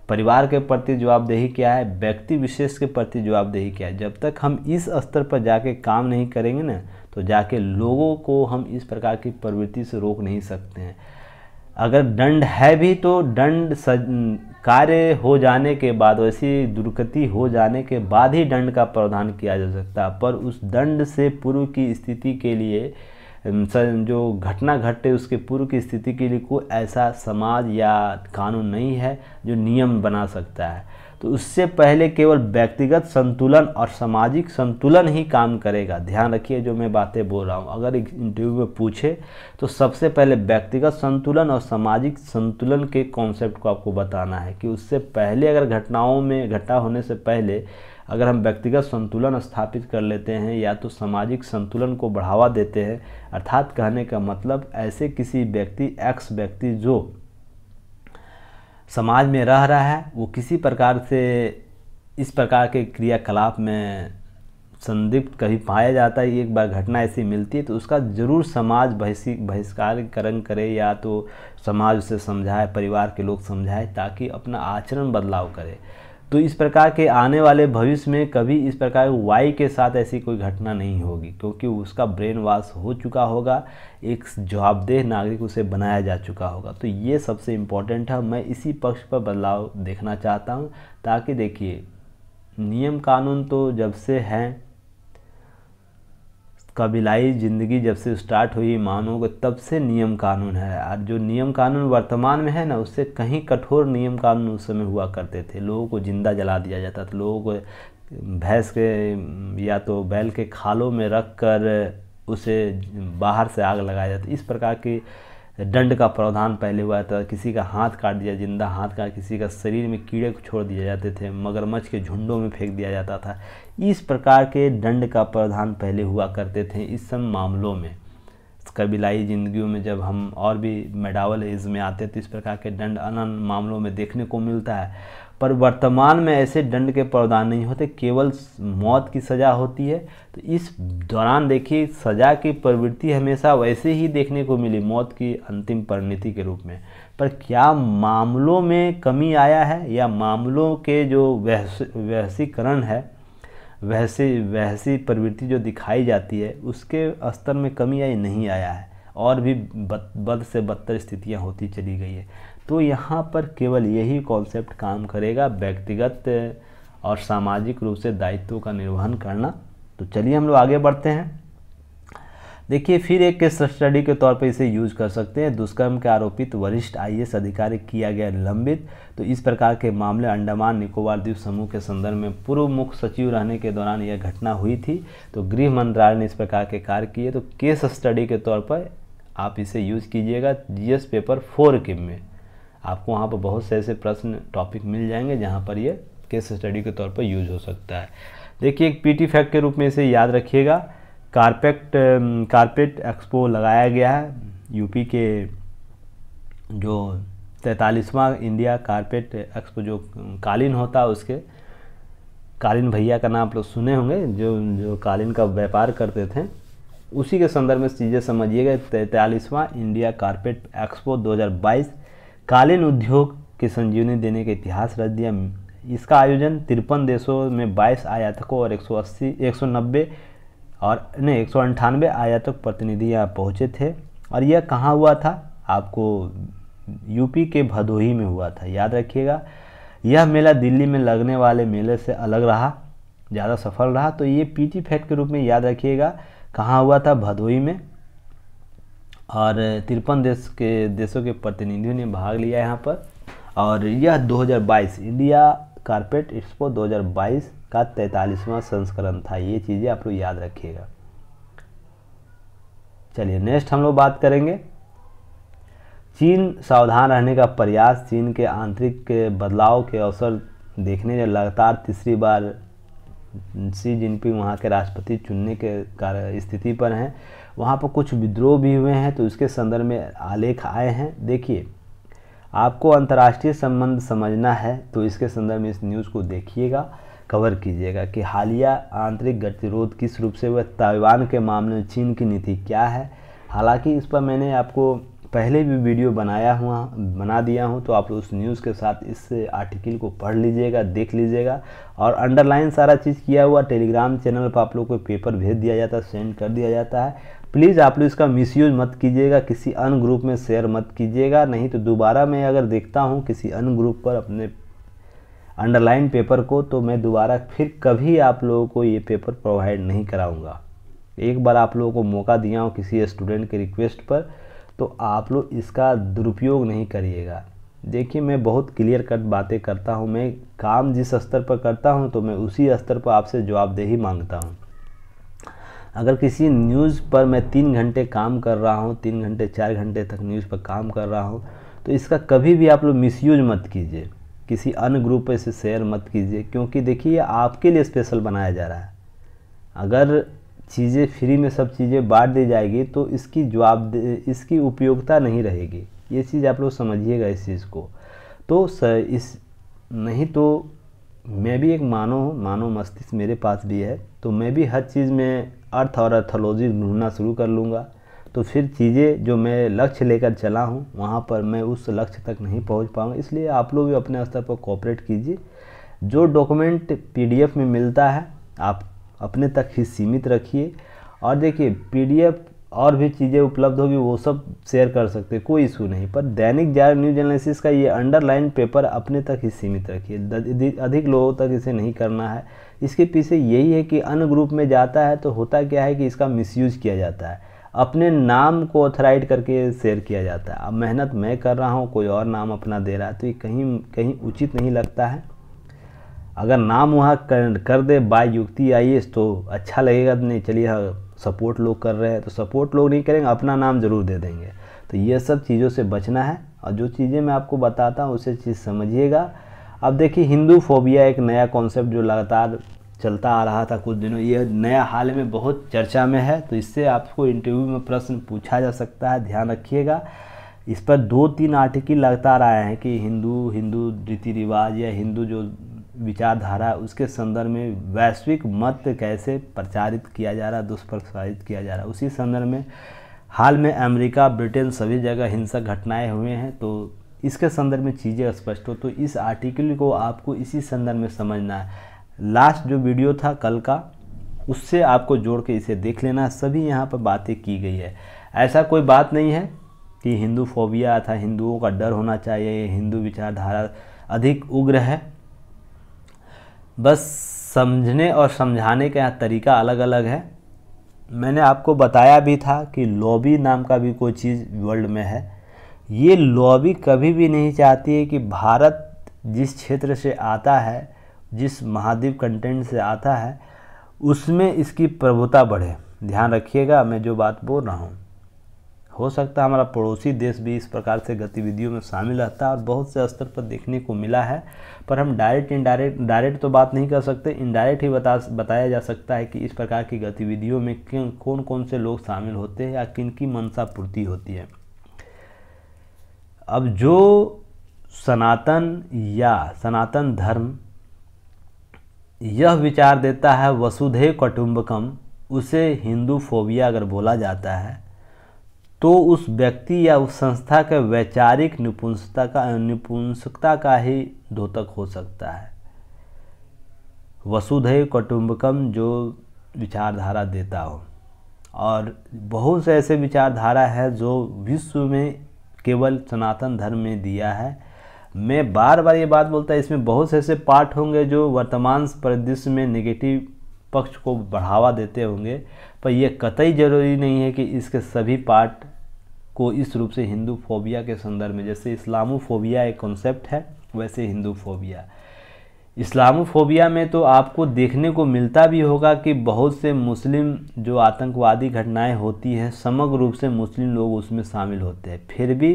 परिवार के प्रति जवाबदेही क्या है व्यक्ति विशेष के प्रति जवाबदेही क्या है जब तक हम इस स्तर पर जाके काम नहीं करेंगे ना तो जाके लोगों को हम इस प्रकार की प्रवृत्ति से रोक नहीं सकते हैं अगर दंड है भी तो दंड कार्य हो जाने के बाद वैसी दुर्गति हो जाने के बाद ही दंड का प्रावधान किया जा सकता है पर उस दंड से पूर्व की स्थिति के लिए जो घटना घटे उसके पूर्व की स्थिति के लिए कोई ऐसा समाज या कानून नहीं है जो नियम बना सकता है तो उससे पहले केवल व्यक्तिगत संतुलन और सामाजिक संतुलन ही काम करेगा ध्यान रखिए जो मैं बातें बोल रहा हूँ अगर इंटरव्यू में पूछे तो सबसे पहले व्यक्तिगत संतुलन और सामाजिक संतुलन के कॉन्सेप्ट को आपको बताना है कि उससे पहले अगर घटनाओं में घटना होने से पहले अगर हम व्यक्तिगत संतुलन स्थापित कर लेते हैं या तो सामाजिक संतुलन को बढ़ावा देते हैं अर्थात कहने का मतलब ऐसे किसी व्यक्ति एक्स व्यक्ति जो समाज में रह रहा है वो किसी प्रकार से इस प्रकार के क्रियाकलाप में संदिग्ध कभी पाया जाता है एक बार घटना ऐसी मिलती है तो उसका ज़रूर समाज बहिष् बहिष्कारकरण करे या तो समाज उसे समझाए परिवार के लोग समझाए ताकि अपना आचरण बदलाव करे तो इस प्रकार के आने वाले भविष्य में कभी इस प्रकार वाई के साथ ऐसी कोई घटना नहीं होगी क्योंकि उसका ब्रेन वॉश हो चुका होगा एक जवाबदेह नागरिक उसे बनाया जा चुका होगा तो ये सबसे इम्पॉर्टेंट है मैं इसी पक्ष पर बदलाव देखना चाहता हूँ ताकि देखिए नियम कानून तो जब से हैं कबीलाई ज़िंदगी जब से स्टार्ट हुई को तब से नियम कानून है और जो नियम कानून वर्तमान में है ना उससे कहीं कठोर नियम कानून उस समय हुआ करते थे लोगों को ज़िंदा जला दिया जाता था लोगों को भैंस के या तो बैल के खालों में रख कर उसे बाहर से आग लगाया जाता इस प्रकार की दंड का प्रावधान पहले हुआ था किसी का हाथ काट दिया जिंदा हाथ काट किसी का शरीर में कीड़े को छोड़ दिए जाते थे मगरमच्छ के झुंडों में फेंक दिया जाता था इस प्रकार के दंड का प्रावधान पहले हुआ करते थे इस सब मामलों में कबीलाई ज़िंदगियों में जब हम और भी मेडावल एज में आते तो इस प्रकार के दंड अन्य मामलों में देखने को मिलता है पर वर्तमान में ऐसे दंड के प्रावधान नहीं होते केवल मौत की सज़ा होती है तो इस दौरान देखिए सज़ा की प्रवृत्ति हमेशा वैसे ही देखने को मिली मौत की अंतिम परिणति के रूप में पर क्या मामलों में कमी आया है या मामलों के जो वैसीकरण है वैसे वैसी प्रवृत्ति जो दिखाई जाती है उसके स्तर में कमी आई नहीं आया है और भी बद बद से बदतर स्थितियाँ होती चली गई है तो यहाँ पर केवल यही कॉन्सेप्ट काम करेगा व्यक्तिगत और सामाजिक रूप से दायित्व का निर्वहन करना तो चलिए हम लोग आगे बढ़ते हैं देखिए फिर एक केस स्टडी के तौर पर इसे यूज कर सकते हैं दुष्कर्म के आरोपित वरिष्ठ आईएएस अधिकारी किया गया निलंबित तो इस प्रकार के मामले अंडमान निकोबार द्वीप समूह के संदर्भ में पूर्व मुख्य सचिव रहने के दौरान यह घटना हुई थी तो गृह मंत्रालय ने इस प्रकार के कार्य किए तो केस स्टडी के तौर पर आप इसे यूज कीजिएगा जी पेपर फोर के में आपको वहाँ पर बहुत से ऐसे प्रश्न टॉपिक मिल जाएंगे जहाँ पर ये केस स्टडी के तौर पर यूज हो सकता है देखिए एक पी फैक्ट के रूप में इसे याद रखिएगा कारपेट कारपेट एक्सपो लगाया गया है यूपी के जो तैतालीसवा इंडिया कारपेट एक्सपो जो कालीन होता है उसके कालीन भैया का नाम आप लोग सुने होंगे जो जो कालीन का व्यापार करते थे उसी के संदर्भ में चीज़ें समझिएगा तैतालीसवां इंडिया कारपेट एक्सपो 2022 कालीन उद्योग की संजीवनी देने का इतिहास रच दिया इसका आयोजन तिरपन देशों में 22 आयातकों और 180 190 और ने एक सौ अंठानवे आयातक प्रतिनिधि यहाँ पहुँचे थे और यह कहाँ हुआ था आपको यूपी के भदोही में हुआ था याद रखिएगा यह मेला दिल्ली में लगने वाले मेले से अलग रहा ज़्यादा सफल रहा तो ये पीटी फैक्ट के रूप में याद रखिएगा कहाँ हुआ था भदोही में और तिरपन देश के देशों के प्रतिनिधियों ने भाग लिया यहाँ पर और यह 2022 इंडिया कारपेट एक्सपो 2022 का तैंतालीसवां संस्करण था ये चीज़ें आप लोग याद रखिएगा चलिए नेक्स्ट हम लोग बात करेंगे चीन सावधान रहने का प्रयास चीन के आंतरिक बदलाव के अवसर देखने लगातार तीसरी बार सी जिनपिंग वहाँ के राष्ट्रपति चुनने के कारण स्थिति पर हैं वहाँ पर कुछ विद्रोह भी हुए हैं तो इसके संदर्भ में आलेख आए हैं देखिए आपको अंतर्राष्ट्रीय संबंध समझना है तो इसके संदर्भ में इस न्यूज़ को देखिएगा कवर कीजिएगा कि हालिया आंतरिक गतिरोध किस रूप से वह ताइवान के मामले में चीन की नीति क्या है हालांकि इस पर मैंने आपको पहले भी वीडियो बनाया हुआ बना दिया हूँ तो आप उस न्यूज़ के साथ इस आर्टिकल को पढ़ लीजिएगा देख लीजिएगा और अंडरलाइन सारा चीज़ किया हुआ टेलीग्राम चैनल पर आप लोग को पेपर भेज दिया जाता है सेंड कर दिया जाता है प्लीज़ आप लोग इसका मिसयूज मत कीजिएगा किसी अन्य ग्रुप में शेयर मत कीजिएगा नहीं तो दोबारा मैं अगर देखता हूँ किसी अन्य ग्रुप पर अपने अंडरलाइन पेपर को तो मैं दोबारा फिर कभी आप लोगों को ये पेपर प्रोवाइड नहीं कराऊंगा एक बार आप लोगों को मौका दिया हूँ किसी स्टूडेंट के रिक्वेस्ट पर तो आप लोग इसका दुरुपयोग नहीं करिएगा देखिए मैं बहुत क्लियर कट बातें करता हूँ मैं काम जिस स्तर पर करता हूँ तो मैं उसी स्तर पर आपसे जवाबदेही मांगता हूँ अगर किसी न्यूज़ पर मैं तीन घंटे काम कर रहा हूँ तीन घंटे चार घंटे तक न्यूज़ पर काम कर रहा हूँ तो इसका कभी भी आप लोग मिसयूज मत कीजिए किसी अन्य ग्रुप पर इसे शेयर मत कीजिए क्योंकि देखिए आपके लिए स्पेशल बनाया जा रहा है अगर चीज़ें फ्री में सब चीज़ें बांट दी जाएगी तो इसकी जवाब इसकी उपयोगिता नहीं रहेगी ये चीज़ आप लोग समझिएगा इस चीज़ को तो सर इस नहीं तो मैं भी एक मानव हूँ मानव मस्तिष्क मेरे पास भी है तो मैं भी हर चीज़ में अर्थ और अर्थोलॉजी ढूंढना शुरू कर लूँगा तो फिर चीज़ें जो मैं लक्ष्य लेकर चला हूँ वहाँ पर मैं उस लक्ष्य तक नहीं पहुँच पाऊँगा इसलिए आप लोग भी अपने स्तर पर कॉपरेट कीजिए जो डॉक्यूमेंट पी में मिलता है आप अपने तक ही सीमित रखिए और देखिए पी और भी चीज़ें उपलब्ध होगी वो सब शेयर कर सकते हैं कोई इशू नहीं पर दैनिक जागरण न्यूज एनालिसिस का ये अंडरलाइन पेपर अपने तक ही सीमित रखिए अधिक लोगों तक इसे नहीं करना है इसके पीछे यही है कि अन्य ग्रुप में जाता है तो होता क्या है कि इसका मिसयूज किया जाता है अपने नाम को ऑथराइड करके शेयर किया जाता है अब मेहनत मैं कर रहा हूँ कोई और नाम अपना दे रहा है तो ये कहीं कहीं उचित नहीं लगता है अगर नाम वहाँ कर, कर दे बाय युक्ति आई तो अच्छा लगेगा तो नहीं चलिए हाँ, सपोर्ट लोग कर रहे हैं तो सपोर्ट लोग नहीं करेंगे अपना नाम ज़रूर दे देंगे तो ये सब चीज़ों से बचना है और जो चीज़ें मैं आपको बताता हूँ उसे चीज़ समझिएगा अब देखिए हिंदू फोबिया एक नया कॉन्सेप्ट जो लगातार चलता आ रहा था कुछ दिनों यह नया हाल में बहुत चर्चा में है तो इससे आपको इंटरव्यू में प्रश्न पूछा जा सकता है ध्यान रखिएगा इस पर दो तीन आर्टिकल लगातार आए हैं कि हिंदू हिंदू रीति रिवाज या हिंदू जो विचारधारा है उसके संदर्भ में वैश्विक मत कैसे प्रचारित किया जा रहा है दुष्प्रचारित किया जा रहा है उसी संदर्भ में हाल में अमेरिका ब्रिटेन सभी जगह हिंसक घटनाएं हुए हैं तो इसके संदर्भ में चीज़ें स्पष्ट हो तो इस आर्टिकल को आपको इसी संदर्भ में समझना है लास्ट जो वीडियो था कल का उससे आपको जोड़ के इसे देख लेना सभी यहाँ पर बातें की गई है ऐसा कोई बात नहीं है कि हिंदू फोबिया था हिंदुओं का डर होना चाहिए हिंदू विचारधारा अधिक उग्र है बस समझने और समझाने का यहाँ तरीका अलग अलग है मैंने आपको बताया भी था कि लॉबी नाम का भी कोई चीज़ वर्ल्ड में है ये लॉबी कभी भी नहीं चाहती है कि भारत जिस क्षेत्र से आता है जिस महाद्वीप कंटेंट से आता है उसमें इसकी प्रभुता बढ़े ध्यान रखिएगा मैं जो बात बोल रहा हूँ हो सकता है हमारा पड़ोसी देश भी इस प्रकार से गतिविधियों में शामिल रहता है और बहुत से स्तर पर देखने को मिला है पर हम डायरेक्ट इनडायरेक्ट डायरेक्ट तो बात नहीं कर सकते इनडायरेक्ट ही बता बताया जा सकता है कि इस प्रकार की गतिविधियों में क्यों कौन कौन से लोग शामिल होते हैं या किन की मनसा पूर्ति होती है अब जो सनातन या सनातन धर्म यह विचार देता है वसुधे कटुम्बकम उसे हिंदू फोबिया अगर बोला जाता है तो उस व्यक्ति या उस संस्था के वैचारिक निपुंसता का निपुंसकता का ही धोतक हो सकता है वसुधे कटुम्बकम जो विचारधारा देता हो और बहुत से ऐसे विचारधारा है जो विश्व में केवल सनातन धर्म में दिया है मैं बार बार ये बात बोलता है इसमें बहुत से ऐसे पार्ट होंगे जो वर्तमान परिदृश्य में नेगेटिव पक्ष को बढ़ावा देते होंगे पर यह कतई ज़रूरी नहीं है कि इसके सभी पार्ट को इस रूप से हिंदू फोबिया के संदर्भ में जैसे इस्लामोफोबिया एक कॉन्सेप्ट है वैसे हिंदू फोबिया इस्लामोफोबिया में तो आपको देखने को मिलता भी होगा कि बहुत से मुस्लिम जो आतंकवादी घटनाएं होती हैं समग्र रूप से मुस्लिम लोग उसमें शामिल होते हैं फिर भी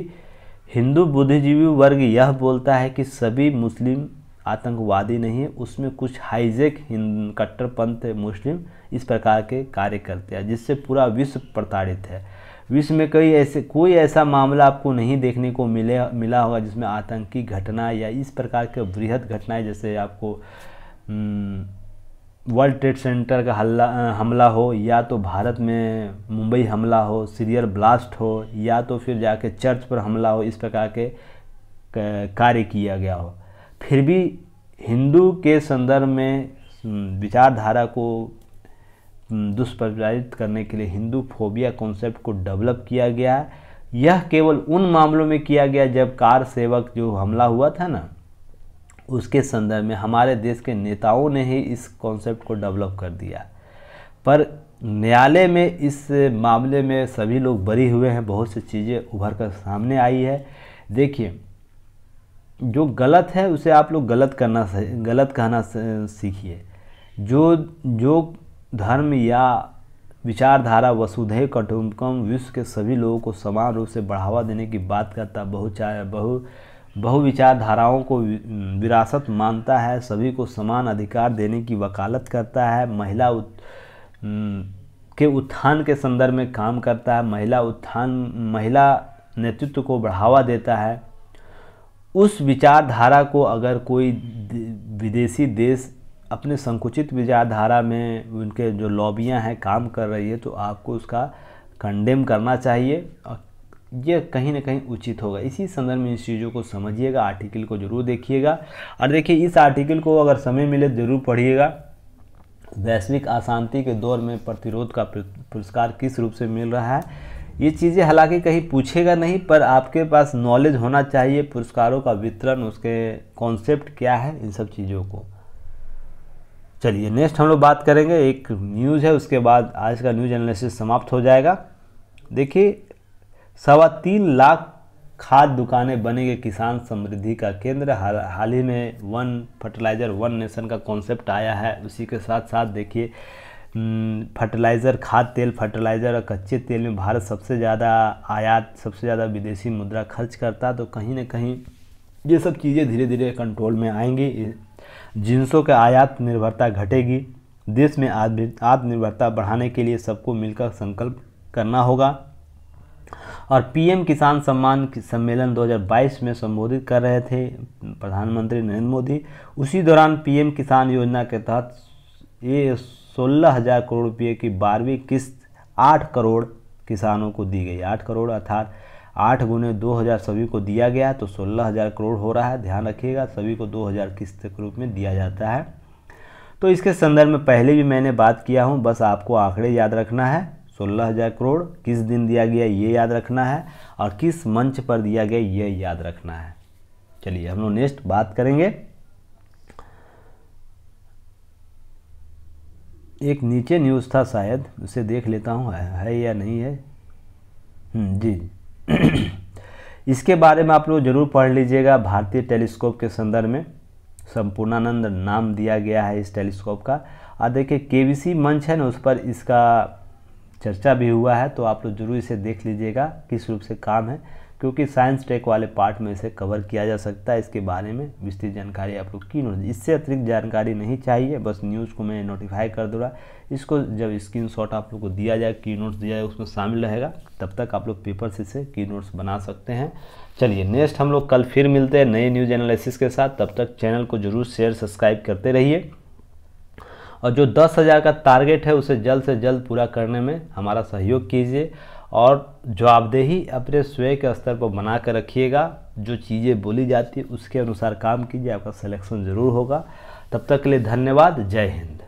हिंदू बुद्धिजीवी वर्ग यह बोलता है कि सभी मुस्लिम आतंकवादी नहीं है उसमें कुछ हाईजेक हिंद कट्टरपंथ मुस्लिम इस प्रकार के कार्य करते हैं जिससे पूरा विश्व प्रताड़ित है विश्व में कई ऐसे कोई ऐसा मामला आपको नहीं देखने को मिले मिला होगा जिसमें आतंकी घटना या इस प्रकार के वृहद घटनाएं जैसे आपको हम्म, वर्ल्ड ट्रेड सेंटर का हल्ला हमला हो या तो भारत में मुंबई हमला हो सीरियल ब्लास्ट हो या तो फिर जाके चर्च पर हमला हो इस प्रकार के कार्य किया गया हो फिर भी हिंदू के संदर्भ में विचारधारा को दुष्प्रचारित करने के लिए हिंदू फोबिया कॉन्सेप्ट को डेवलप किया गया यह केवल उन मामलों में किया गया जब कार सेवक जो हमला हुआ था ना उसके संदर्भ में हमारे देश के नेताओं ने ही इस कॉन्सेप्ट को डेवलप कर दिया पर न्यायालय में इस मामले में सभी लोग बरी हुए हैं बहुत सी चीज़ें उभर कर सामने आई है देखिए जो गलत है उसे आप लोग गलत करना गलत कहना सीखिए जो जो धर्म या विचारधारा वसुधे कटुमकम विश्व के सभी लोगों को समान रूप से बढ़ावा देने की बात करता बहुचार बहु बहुविचारधाराओं को विरासत मानता है सभी को समान अधिकार देने की वकालत करता है महिला उत, के उत्थान के संदर्भ में काम करता है महिला उत्थान महिला नेतृत्व को बढ़ावा देता है उस विचारधारा को अगर कोई विदेशी देश अपने संकुचित विचारधारा में उनके जो लॉबियां हैं काम कर रही है तो आपको उसका कंडेम करना चाहिए और यह कहीं ना कहीं उचित होगा इसी संदर्भ में इन चीज़ों को समझिएगा आर्टिकल को जरूर देखिएगा और देखिए इस आर्टिकल को अगर समय मिले ज़रूर पढ़िएगा वैश्विक अशांति के दौर में प्रतिरोध का पुरस्कार किस रूप से मिल रहा है ये चीज़ें हालांकि कहीं पूछेगा नहीं पर आपके पास नॉलेज होना चाहिए पुरस्कारों का वितरण उसके कॉन्सेप्ट क्या है इन सब चीज़ों को चलिए नेक्स्ट हम लोग बात करेंगे एक न्यूज़ है उसके बाद आज का न्यूज़ एनालिसिस समाप्त हो जाएगा देखिए सवा तीन लाख खाद दुकानें बनेंगे किसान समृद्धि का केंद्र हाल हाल ही में वन फर्टिलाइज़र वन नेशन का कॉन्सेप्ट आया है उसी के साथ साथ देखिए फर्टिलाइज़र खाद तेल फर्टिलाइज़र और कच्चे तेल में भारत सबसे ज़्यादा आयात सबसे ज़्यादा विदेशी मुद्रा खर्च करता तो कहीं ना कहीं ये सब चीज़ें धीरे धीरे कंट्रोल में आएंगी जिनसों के आयात निर्भरता घटेगी देश में आत्मनिर्भरता बढ़ाने के लिए सबको मिलकर संकल्प करना होगा और पीएम किसान सम्मान सम्मेलन 2022 में संबोधित कर रहे थे प्रधानमंत्री नरेंद्र मोदी उसी दौरान पीएम किसान योजना के तहत ये सोलह हज़ार करोड़ रुपये की बारहवीं किस्त आठ करोड़ किसानों को दी गई आठ करोड़ अर्थात आठ गुने दो हज़ार सभी को दिया गया तो सोलह हज़ार करोड़ हो रहा है ध्यान रखिएगा सभी को दो हज़ार किस्त के रूप में दिया जाता है तो इसके संदर्भ में पहले भी मैंने बात किया हूँ बस आपको आंकड़े याद रखना है सोलह हज़ार करोड़ किस दिन दिया गया ये याद रखना है और किस मंच पर दिया गया ये याद रखना है चलिए हम लोग नेक्स्ट बात करेंगे एक नीचे न्यूज़ था शायद उसे देख लेता हूँ है या नहीं है हम्म, जी इसके बारे में आप लोग जरूर पढ़ लीजिएगा भारतीय टेलीस्कोप के संदर्भ में संपूर्णानंद नाम दिया गया है इस टेलीस्कोप का और देखिए केवीसी मंच है ना उस पर इसका चर्चा भी हुआ है तो आप लोग जरूर इसे देख लीजिएगा किस रूप से काम है क्योंकि साइंस टेक वाले पार्ट में इसे कवर किया जा सकता है इसके बारे में विस्तृत जानकारी आप लोग की नोट इससे अतिरिक्त जानकारी नहीं चाहिए बस न्यूज़ को मैंने नोटिफाई कर दूँगा इसको जब स्क्रीन शॉट आप लोग को दिया जाए की नोट्स दिया जाए उसमें शामिल रहेगा तब तक आप लोग पेपर से इसे की नोट्स बना सकते हैं चलिए नेक्स्ट हम लोग कल फिर मिलते हैं नए न्यूज़ एनालिसिस के साथ तब तक चैनल को जरूर शेयर सब्सक्राइब करते रहिए और जो दस हज़ार का टारगेट है उसे जल्द से जल्द पूरा करने में हमारा सहयोग कीजिए और जवाबदेही अपने स्वयं के स्तर पर बना कर रखिएगा जो चीज़ें बोली जाती है उसके अनुसार काम कीजिए आपका सिलेक्शन ज़रूर होगा तब तक के लिए धन्यवाद जय हिंद